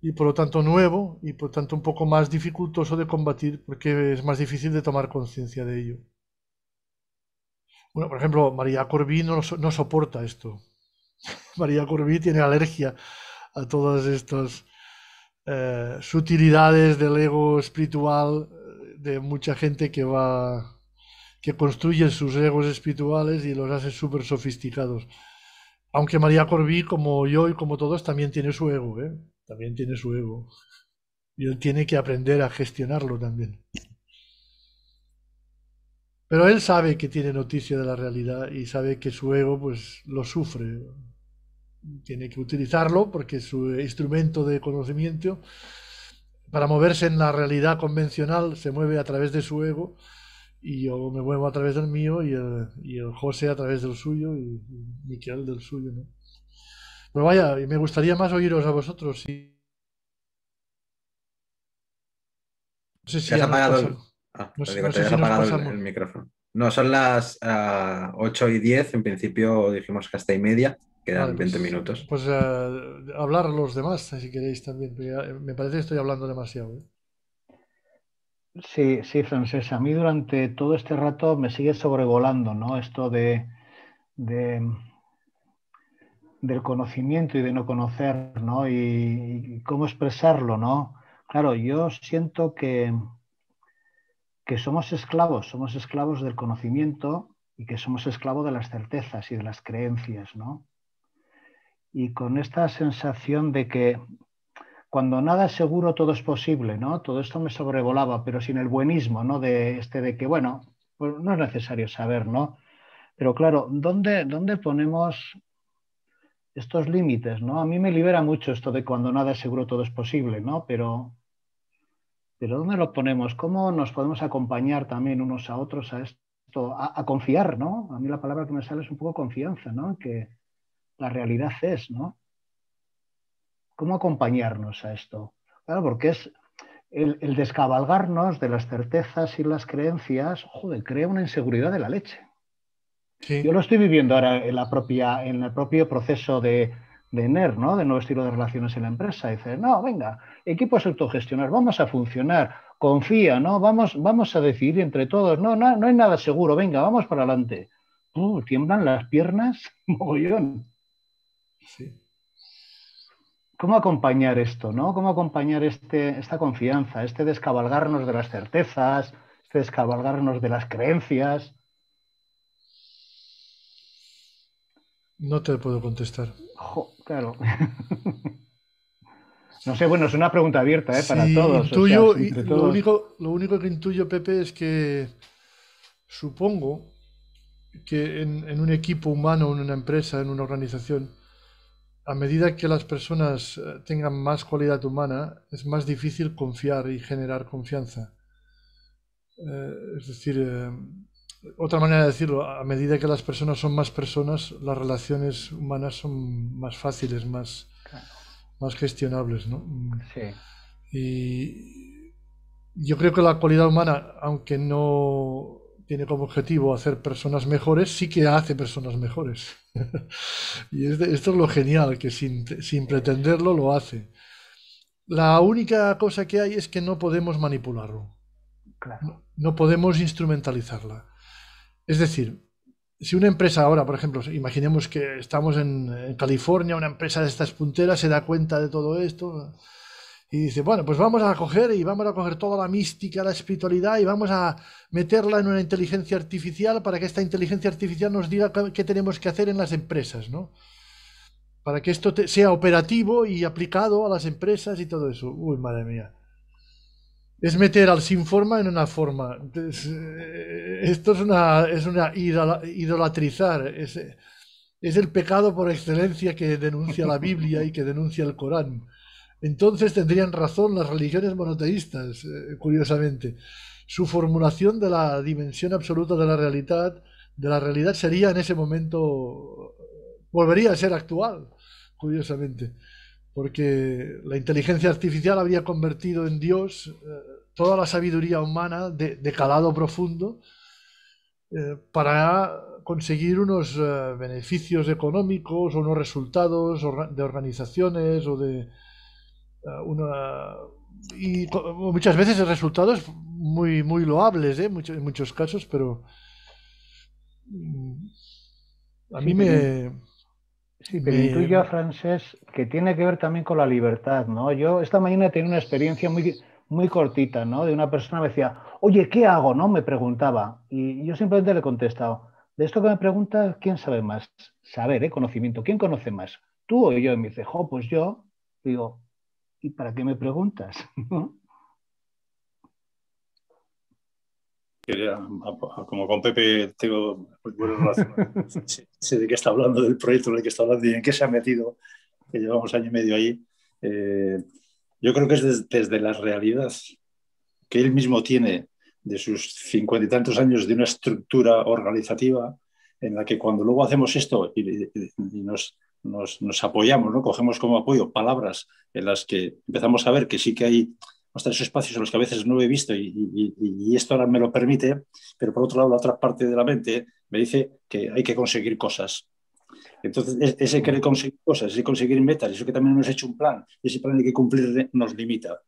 y por lo tanto nuevo y por lo tanto un poco más dificultoso de combatir porque es más difícil de tomar conciencia de ello. Bueno, por ejemplo, María Corbí no, no soporta esto. [LAUGHS] María Corbí tiene alergia a todas estas eh, sutilidades del ego espiritual de mucha gente que va que construyen sus egos espirituales y los hace súper sofisticados. Aunque María Corbí, como yo y como todos, también tiene su ego, ¿eh? También tiene su ego. Y él tiene que aprender a gestionarlo también. Pero él sabe que tiene noticia de la realidad y sabe que su ego pues lo sufre. Tiene que utilizarlo porque su instrumento de conocimiento para moverse en la realidad convencional se mueve a través de su ego y yo me muevo a través del mío y el, y el José a través del suyo y, Miguel Miquel del suyo, ¿no? Pero vaya, me gustaría más oíros a vosotros. Si... No sé si has apagado, el... Ah, no apagado el, micrófono. No, son las 8 ah, y 10, en principio dijimos que hasta y media, quedan 20 pues, minutos. Pues eh, hablar los demás, si queréis también, eh, me parece que estoy hablando demasiado. ¿eh? Sí, sí, Francesa. A mí durante todo este rato me sigue sobrevolando, ¿no? Esto de, del conocimiento y de no conocer, ¿no? Y, y, cómo expresarlo, ¿no? Claro, yo siento que, que somos esclavos, somos esclavos del conocimiento y que somos esclavos de las certezas y de las creencias, ¿no? Y con esta sensación de que cuando nada es seguro, todo es posible, ¿no? Todo esto me sobrevolaba, pero sin el buenismo, ¿no? De este de que, bueno, pues no es necesario saber, ¿no? Pero claro, ¿dónde, dónde ponemos estos límites, ¿no? A mí me libera mucho esto de cuando nada es seguro, todo es posible, ¿no? Pero, pero ¿dónde lo ponemos? ¿Cómo nos podemos acompañar también unos a otros a esto, a confiar, ¿no? A mí la palabra que me sale es un poco confianza, ¿no? Que la realidad es, ¿no? cómo acompañarnos a esto. Claro, porque es el, descabalgarnos de las certezas y las creencias, joder, crea una inseguridad de la leche. Yo lo estoy viviendo ahora en, la propia, en el propio proceso de, NER, ¿no? de nuevo estilo de relaciones en la empresa. Dice, no, venga, equipos autogestionar, vamos a funcionar, confía, ¿no? Vamos, vamos a decidir entre todos, no, no, hay nada seguro, venga, vamos para adelante. Uh, tiemblan las piernas, [LAUGHS] mogollón. Sí cómo acompañar esto, ¿no? Cómo acompañar este, esta confianza, este descabalgarnos de las certezas, este descabalgarnos de las creencias. No te puedo contestar. claro. [LAUGHS] no sé, bueno, es una pregunta abierta ¿eh? para todos. Lo, único, que intuyo, Pepe, es que supongo que en, un equipo humano, en una empresa, en una organización, a medida que las personas eh, tengan más cualidad humana, es más difícil confiar y generar confianza. Eh, es decir, eh, otra manera de decirlo, a medida que las personas son más personas, las relaciones humanas son más fáciles, más, más gestionables. Mm. Y yo creo que la cualidad humana, aunque no tiene como objetivo hacer personas mejores, sí que hace personas mejores. [LAUGHS] y esto es lo genial, que sin, sin, pretenderlo lo hace. La única cosa que hay es que no podemos manipularlo. Claro. No, podemos instrumentalizarla. Es decir, si una empresa ahora, por ejemplo, imaginemos que estamos en California, una empresa de estas punteras se da cuenta de todo esto, y dice, bueno, pues vamos a coger y vamos a coger toda la mística, la espiritualidad y vamos a meterla en una inteligencia artificial para que esta inteligencia artificial nos diga qué tenemos que hacer en las empresas, ¿no? Para que esto sea operativo y aplicado a las empresas y todo eso. Uy, madre mía. Es meter al sin forma en una forma. Eh, esto es una, es una idolatrizar. es el pecado por excelencia que denuncia la Biblia y que denuncia el Corán entonces tendrían razón las religiones monoteístas, eh, curiosamente. Su formulación de la dimensión absoluta de la realidad, de la realidad sería en ese momento, volvería a ser actual, curiosamente, porque la inteligencia artificial habría convertido en Dios eh, toda la sabiduría humana de, calado profundo eh, para conseguir unos beneficios económicos o unos resultados de organizaciones o de eh, una, y muchas veces resultados muy, muy loables, ¿eh? muchos en muchos casos, pero mm, a mí me... Sí, pero intuyo, Francés, que tiene que ver también con la libertad, ¿no? Yo esta mañana tenido una experiencia muy, muy cortita, ¿no? De una persona me decía, oye, ¿qué hago? ¿no? Me preguntaba. Y yo simplemente le he contestado, de esto que me pregunta, ¿quién sabe más? Saber, ¿eh? Conocimiento. ¿Quién conoce más? ¿Tú o yo? Y me dice, jo, pues yo. Digo, ¿y para qué me preguntas? [LAUGHS] como con Pepe tengo pues, buenas [LAUGHS] razones. sé, de qué está hablando, del proyecto del que está hablando y en qué se ha metido, que llevamos año y medio ahí. Eh, yo creo que es desde la realidad que él mismo tiene de sus cincuenta y tantos años de una estructura organizativa en la que cuando luego hacemos esto y nos nos, apoyamos, ¿no? Cogemos como apoyo palabras en las que empezamos a ver que sí que hay esos espacios en los que a veces no he visto y, esto ahora me lo permite, pero por otro lado la otra parte de la mente me dice que hay que conseguir cosas. Entonces, ese querer conseguir cosas, ese conseguir metas, eso que también hemos hecho un plan, ese plan hay que cumplir nos limita.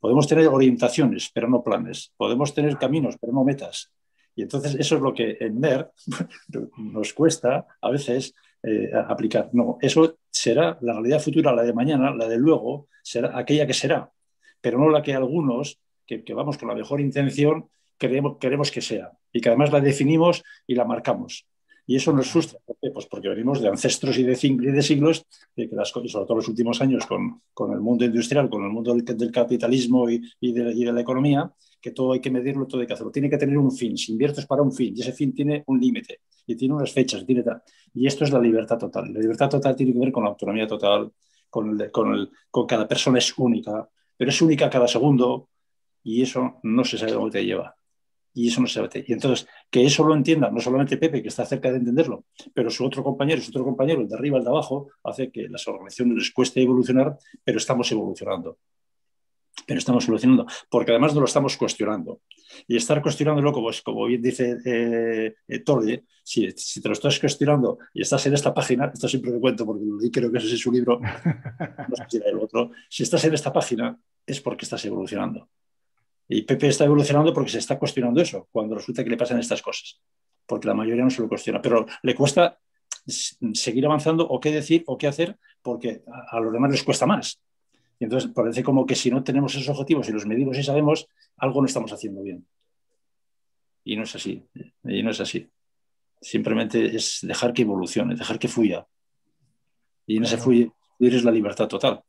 Podemos tener orientaciones, pero no planes. Podemos tener caminos, pero no metas. Y entonces eso es lo que en NER [LAUGHS] nos cuesta a veces eh, aplicar. No, eso será la realidad futura, la de mañana, la de luego, será aquella que será, pero no la que algunos, que, vamos con la mejor intención, queremos, queremos que sea y que además la definimos y la marcamos. Y eso nos frustra. Pues porque venimos de ancestros y de, siglos, de que y sobre todo los últimos años con, el mundo industrial, con el mundo del, capitalismo y, y de la economía, que todo hay que medirlo, todo hay que hacerlo. Tiene que tener un fin. Si inviertes para un fin y ese fin tiene un límite y tiene unas fechas, tiene tal. Y esto es la libertad total. La libertad total tiene que ver con la autonomía total, con, el, con, el, con cada persona es única, pero es única cada segundo y eso no se sabe dónde te lleva. Y eso no se sabe. Y entonces, que eso lo entienda, no solamente Pepe, que está cerca de entenderlo, pero su otro compañero, su otro compañero, el de arriba, el de abajo, hace que las organizaciones les cueste evolucionar, pero estamos evolucionando pero estamos solucionando, porque además no lo estamos cuestionando. Y estar cuestionándolo, como, como bien dice eh, eh si, te lo estás cuestionando y estás en esta página, esto siempre lo cuento porque creo que ese es su libro, [LAUGHS] no sé si otro, si estás en esta página es porque estás evolucionando. Y Pepe está evolucionando porque se está cuestionando eso, cuando resulta que le pasan estas cosas, porque la mayoría no se lo cuestiona, pero le cuesta seguir avanzando o qué decir o qué hacer, porque a los demás les cuesta más. Y entonces parece como que si no tenemos esos objetivos y los medimos y sabemos, algo no estamos haciendo bien. Y no es así, y no es así. Simplemente es dejar que evolucione, dejar que fluya. Y en ese fluir es la libertad total.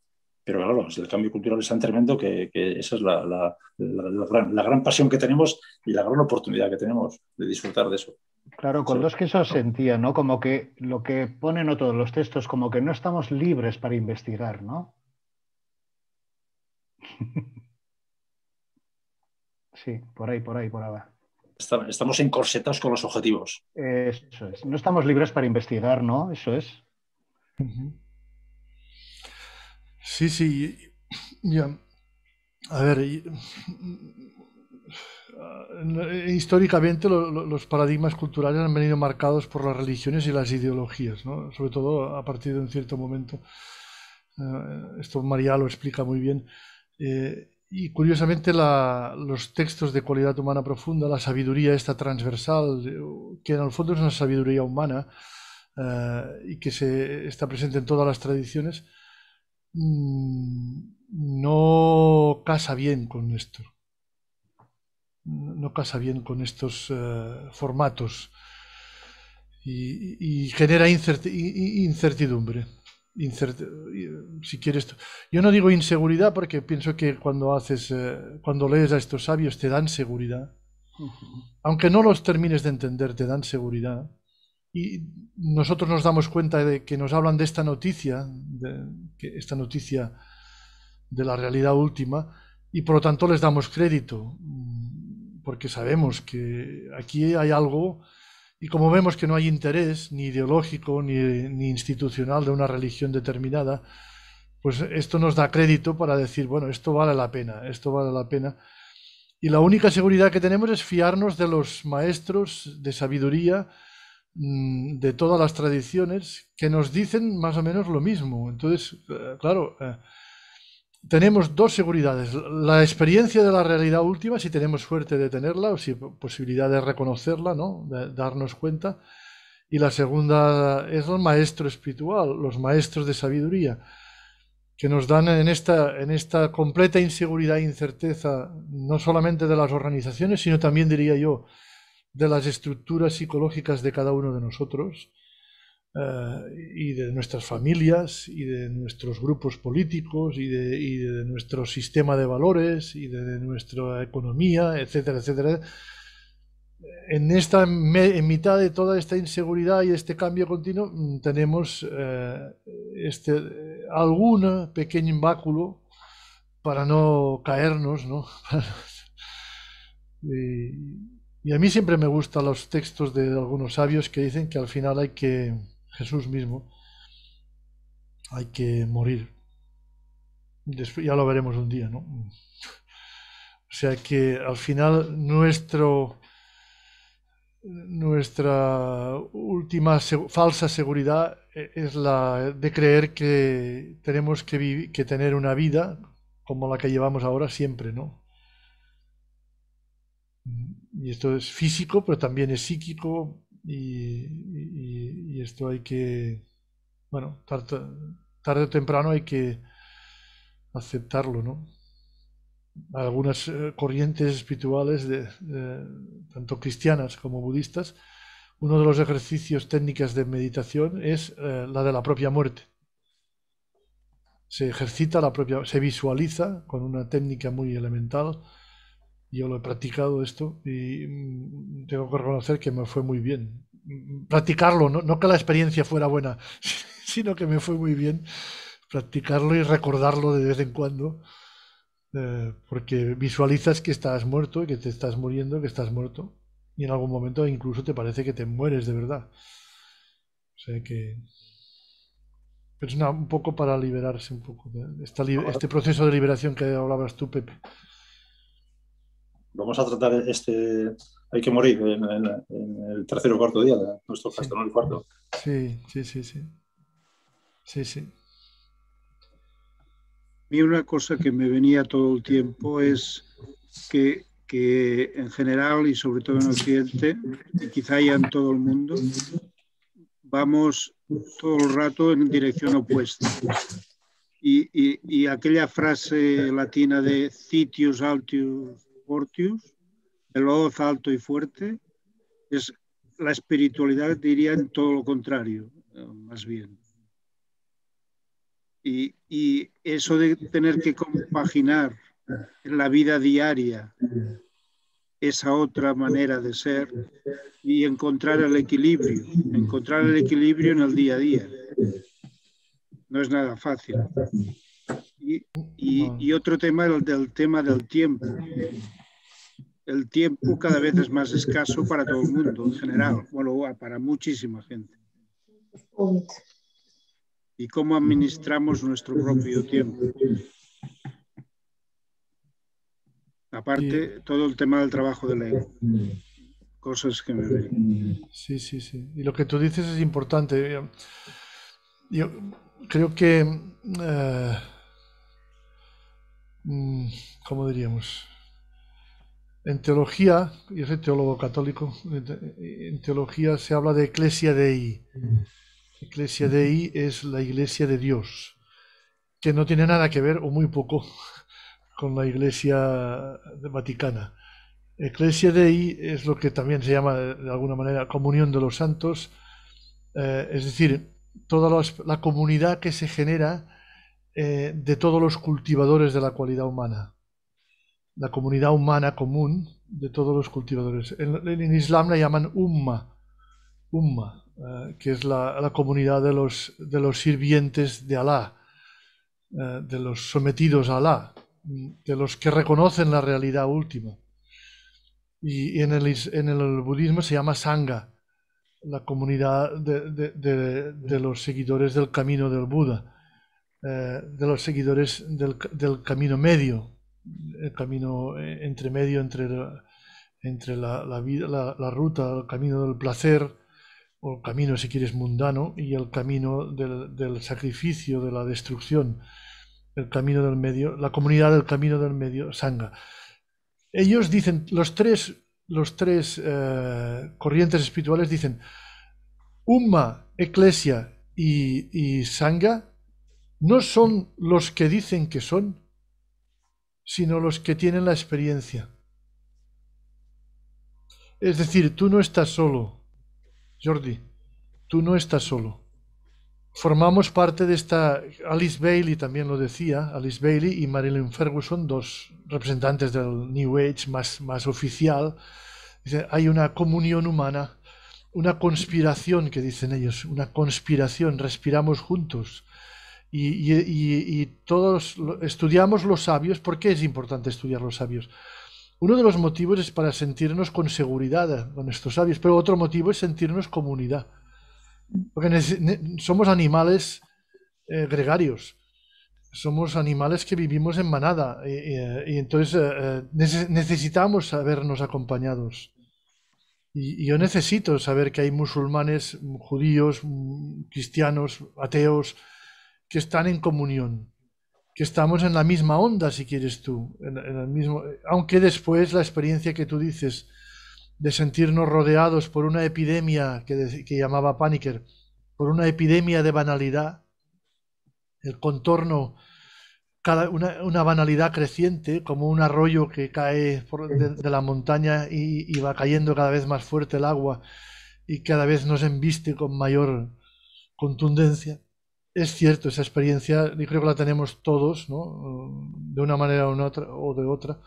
Pero claro, el cambio cultural es tan tremendo que, esa es la, gran, pasión que tenemos y la gran oportunidad que tenemos de disfrutar de eso. Claro, con que eso sentía, ¿no? Como que lo que ponen todos los textos, como que no estamos libres para investigar, ¿no? [LAUGHS] Sí, por ahí, por ahí, por ahora. Estamos en corsetas con los objetivos. Eso es. No estamos libres para investigar, ¿no? Eso es. Sí, sí. Um, a ver, mm, eh, históricamente los paradigmas culturales han venido marcados por las religiones y las ideologías, ¿no? sobre todo a partir de un cierto momento. Eh, esto María lo explica muy bien. Eh, y curiosamente los textos de cualidad humana profunda, la sabiduría esta transversal, eh, que en el fondo es una sabiduría humana eh, y que se, está presente en todas las tradiciones, mm, no casa bien con esto. No casa bien con estos formatos y genera incertidumbre. Eh, si quieres, yo no digo inseguridad porque pienso que cuando haces, eh, cuando lees a estos sabios te dan seguridad, aunque no los termines de entender, te dan seguridad. Y nosotros nos damos cuenta de que nos hablan de esta noticia, de esta noticia de la realidad última, y por lo tanto les damos crédito, mm, porque sabemos que aquí hay algo y como vemos que no hay interés ni ideológico ni, ni institucional de una religión determinada, pues esto nos da crédito para decir, bueno, esto vale la pena, esto vale la pena. Y la única seguridad que tenemos es fiarnos de los maestros de sabiduría mm, de todas las tradiciones que nos dicen más o menos lo mismo. Entonces, eh, claro, eh, tenemos dos seguridades. La experiencia de la realidad última, si tenemos suerte de tenerla o si posibilidad de reconocerla, ¿no? de darnos cuenta. Y la segunda es el maestro espiritual, los maestros de sabiduría, que nos dan en esta, en esta completa inseguridad e incerteza, no solamente de las organizaciones, sino también, diría yo, de las estructuras psicológicas de cada uno de nosotros eh, y de nuestras familias y de nuestros grupos políticos y de, y de nuestro sistema de valores y de, nuestra economía, etcétera, etcétera. En, esta, en mitad de toda esta inseguridad y este cambio continuo mm, tenemos eh, este, algún pequeño báculo para no caernos, ¿no? [LAUGHS] y a mí siempre me gustan los textos de algunos sabios que dicen que al final hay que Jesús mismo, hay que morir. ya lo veremos un día, ¿no? O sea que al final nuestro, nuestra última falsa seguridad e-, es la de creer que tenemos que, que tener una vida como la que llevamos ahora siempre, ¿no? Y esto es físico, pero también es psíquico, y, esto hay que, bueno, tarde, o temprano hay que aceptarlo, ¿no? Algunas eh, corrientes espirituales, de, tanto cristianas como budistas, uno de los ejercicios técnicas de meditación es eh, la de la propia muerte. Se ejercita la propia, se visualiza con una técnica muy elemental yo lo he practicado esto y tengo que reconocer que me fue muy bien. Mm, practicarlo, no, que la experiencia fuera buena, [LAUGHS] sino que me fue muy bien practicarlo y recordarlo de vez en cuando, eh, porque visualizas que estás muerto, que te estás muriendo, que estás muerto, y en algún momento incluso te parece que te mueres de verdad. O sea que es un poco para liberarse un poco. este proceso de liberación que hablabas tú, Pepe vamos a tratar este hay que morir en, el tercer o cuarto día de nuestro sí. el cuarto. Sí, sí, sí, sí. Sí, sí. Y una cosa que me venía todo el tiempo es que, que en general y sobre todo en Occidente, y quizá ya en todo el mundo, vamos todo el rato en dirección opuesta. Y, y, y aquella frase latina de citius altius el voz alto y fuerte, es la espiritualidad, diría, en todo lo contrario, eh, más bien. Y, y eso de tener que compaginar en la vida diaria esa otra manera de ser y encontrar el equilibrio, encontrar el equilibrio en el día a día. No es nada fácil. Y, otro tema el del tema del tiempo. El tiempo cada vez es más escaso para todo el mundo en general, bueno, para muchísima gente. Y cómo administramos nuestro propio tiempo. Aparte, todo el tema del trabajo de ley Cosas que me ven. Sí, sí, sí. Y lo que tú dices es importante. Yo creo que eh, Mm, ¿cómo diríamos? En teología, es soy teólogo católico, en teología se habla de Ecclesia Dei. Iglesia Dei es la iglesia de Dios, que no tiene nada que ver, o muy poco, con la iglesia vaticana. de Dei es lo que también se llama, de alguna manera, comunión de los santos, eh, es decir, toda la comunidad que se genera eh, de todos los cultivadores de la cualidad humana, la comunidad humana común de todos los cultivadores. En, Islam la llaman umma, umma eh, que es la, comunidad de los, de los sirvientes de Alá, eh, de los sometidos a Alá, de los que reconocen la realidad última. Y, en, el, budismo se llama sangha, la comunidad de, los seguidores del camino del Buda. Eh, de los seguidores del, camino medio, el camino eh, entre medio, entre, la, vida, la, ruta, el camino del placer, o camino, si quieres, mundano, y el camino del, sacrificio, de la destrucción, el camino del medio, la comunidad del camino del medio, Sangha. Ellos dicen, los tres, los tres eh, corrientes espirituales dicen, Umma, Eclesia y, y Sangha no son los que dicen que son, sino los que tienen la experiencia. Es decir, tú no estás solo, Jordi, tú no estás solo. Formamos parte de esta, Alice Bailey también lo decía, Alice Bailey y Marilyn Ferguson, dos representantes del New Age más, oficial. Dice, hay una comunión humana, una conspiración que dicen ellos, una conspiración, respiramos juntos y, todos estudiamos los sabios. ¿Por qué es importante estudiar los sabios? Uno de los motivos es para sentirnos con seguridad eh, con estos sabios, pero otro motivo es sentirnos comunidad. Porque somos animales eh, gregarios, somos animales que vivimos en manada eh, y, entonces necesitamos sabernos acompañados. Y, yo necesito saber que hay musulmanes, judíos, mm, cristianos, ateos, que están en comunión, que estamos en la misma onda, si quieres tú, en, el mismo, aunque después la experiencia que tú dices de sentirnos rodeados por una epidemia que, llamaba Paniker, por una epidemia de banalidad, el contorno, una, banalidad creciente, como un arroyo que cae de, la montaña y, y, va cayendo cada vez más fuerte el agua y cada vez nos embiste con mayor contundencia es cierto, esa experiencia, yo creo que la tenemos todos, De una manera o, otra, o de otra,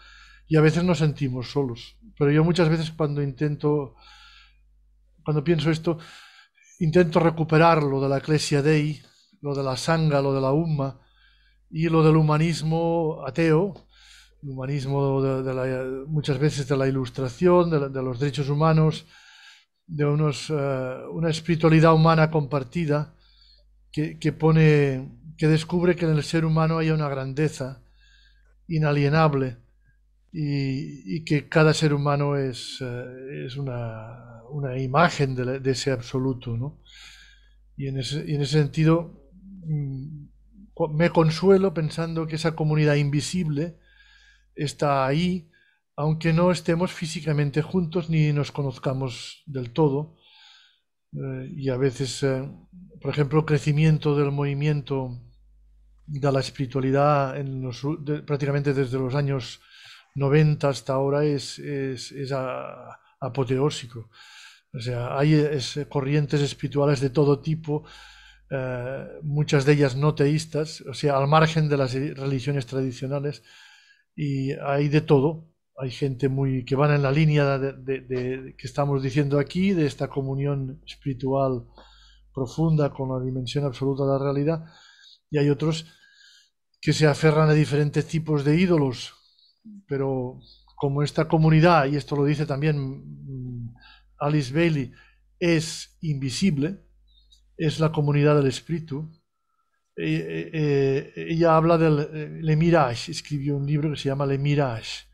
y a veces nos sentimos solos. Pero yo muchas veces cuando intento, cuando pienso esto, intento recuperar lo de la Ecclesia Dei, lo de la Sangha, lo de la Umma y lo del humanismo ateo, el humanismo de, muchas veces de la ilustración, de, los derechos humanos, de unos, eh, una espiritualidad humana compartida que, pone, que descubre que en el ser humano hay una grandeza inalienable y, que cada ser humano es, eh, es una, imagen de, ese absoluto. Y, en ese, y en ese sentido mm, me consuelo pensando que esa comunidad invisible está ahí, aunque no estemos físicamente juntos ni nos conozcamos del todo, eh, y a veces, eh, por ejemplo, el crecimiento del movimiento de la espiritualidad en los, prácticamente desde los años 90 hasta ahora es, es, apoteósico. O sea, hay eh, corrientes espirituales de todo tipo, muchas de ellas no teístas, o sea, al margen de las religiones tradicionales, y hay de todo hay gente muy que van en la línea de, de, que estamos diciendo aquí, de esta comunión espiritual profunda con la dimensión absoluta de la realidad, y hay otros que se aferran a diferentes tipos de ídolos, pero como esta comunidad, y esto lo dice también mm, Alice Bailey, es invisible, es la comunidad del espíritu, eh, eh, eh, ella habla del Le Mirage, escribió un libro que se llama Le Mirage,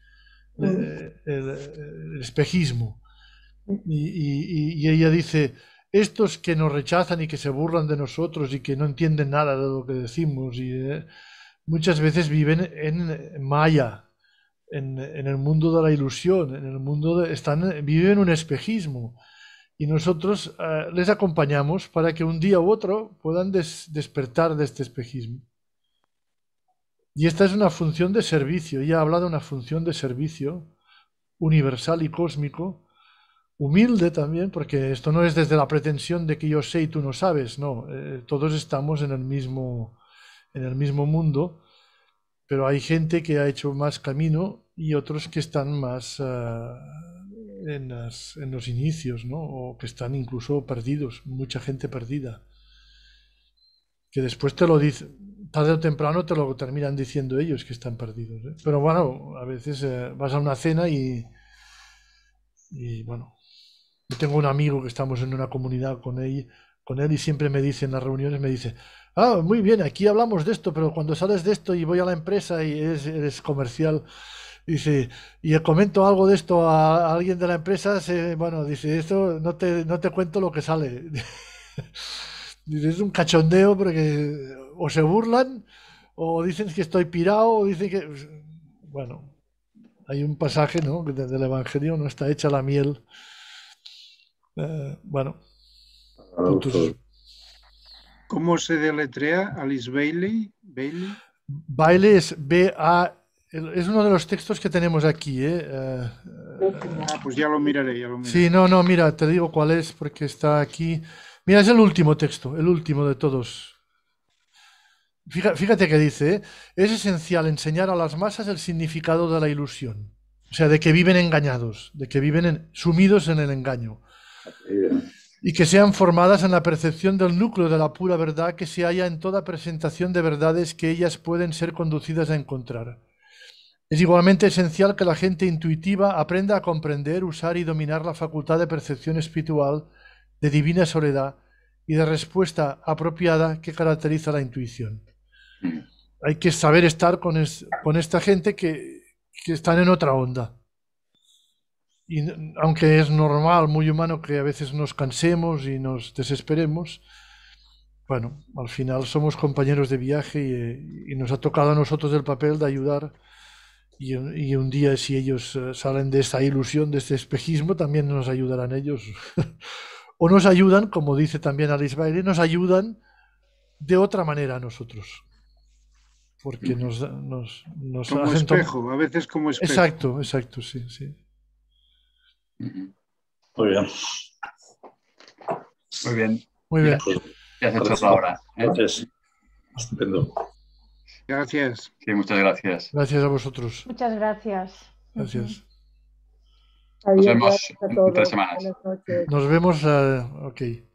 el, espejismo. Y, ella dice, estos que nos rechazan y que se burlan de nosotros y que no entienden nada de lo que decimos, y, eh, muchas veces viven en Maya, en, el mundo de la ilusión, en el mundo están, viven un espejismo. Y nosotros eh, les acompañamos para que un día u otro puedan despertar de este espejismo. Y esta es una función de servicio. Ella hablado de una función de servicio universal y cósmico, humilde también, porque esto no es desde la pretensión de que yo sé y tú no sabes, no, eh, todos estamos en el, mismo, en el mismo mundo, pero hay gente que ha hecho más camino y otros que están más eh, en, en, los inicios, ¿no? o que están incluso perdidos, mucha gente perdida, que después te lo dice, tarde o temprano te lo terminan diciendo ellos que están perdidos. ¿eh? Pero bueno, a veces eh, vas a una cena y, y bueno, yo tengo un amigo que estamos en una comunidad con él, con él y siempre me dice en las reuniones, me dice, ah, muy bien, aquí hablamos de esto, pero cuando sales de esto y voy a la empresa y eres, comercial, dice, y comento algo de esto a, alguien de la empresa, bueno, dice, esto no te, no te cuento lo que sale. [LAUGHS] es un cachondeo porque o se burlan, o dicen que estoy pirado, o dicen que... Bueno, hay un pasaje, ¿no? Desde Evangelio no está hecha la miel. Eh, bueno. ¿Cómo se deletrea Alice Bailey? Bailey, es B-A... Es uno de los textos que tenemos aquí, ¿eh? eh ah, pues ya lo miraré, ya lo miraré. Sí, no, no, mira, te digo cuál es porque está aquí. Mira, es el último texto, el último de todos. Fíjate que dice, ¿eh? es esencial enseñar a las masas el significado de la ilusión, o sea, de que viven engañados, de que viven sumidos en el engaño, y que sean formadas en la percepción del núcleo de la pura verdad que se halla en toda presentación de verdades que ellas pueden ser conducidas a encontrar. Es igualmente esencial que la gente intuitiva aprenda a comprender, usar y dominar la facultad de percepción espiritual, de divina soledad y de respuesta apropiada que caracteriza la intuición. Mm. Hay que saber estar con, esta gente que, están en otra onda. Y aunque es normal, muy humano, que a veces nos cansemos y nos desesperemos, bueno, al final somos compañeros de viaje y, nos ha tocado a nosotros el papel de ayudar y, un día si ellos eh, salen de esa ilusión, de este espejismo, también nos ayudarán ellos. [LAUGHS] o nos ayudan, como dice también Alice Bailey, nos ayudan de otra manera a nosotros porque nos, nos, nos como espejo, a veces como espejo. Exacto, exacto, sí, sí. Muy bien. Muy bien. Muy bien. Pues, ya has hecho ahora. ¿eh? Gracias. Estupendo. Gracias. Sí, muchas gracias. Gracias a vosotros. Muchas gracias. Gracias. Nos vemos en tres Nos vemos, eh, ok.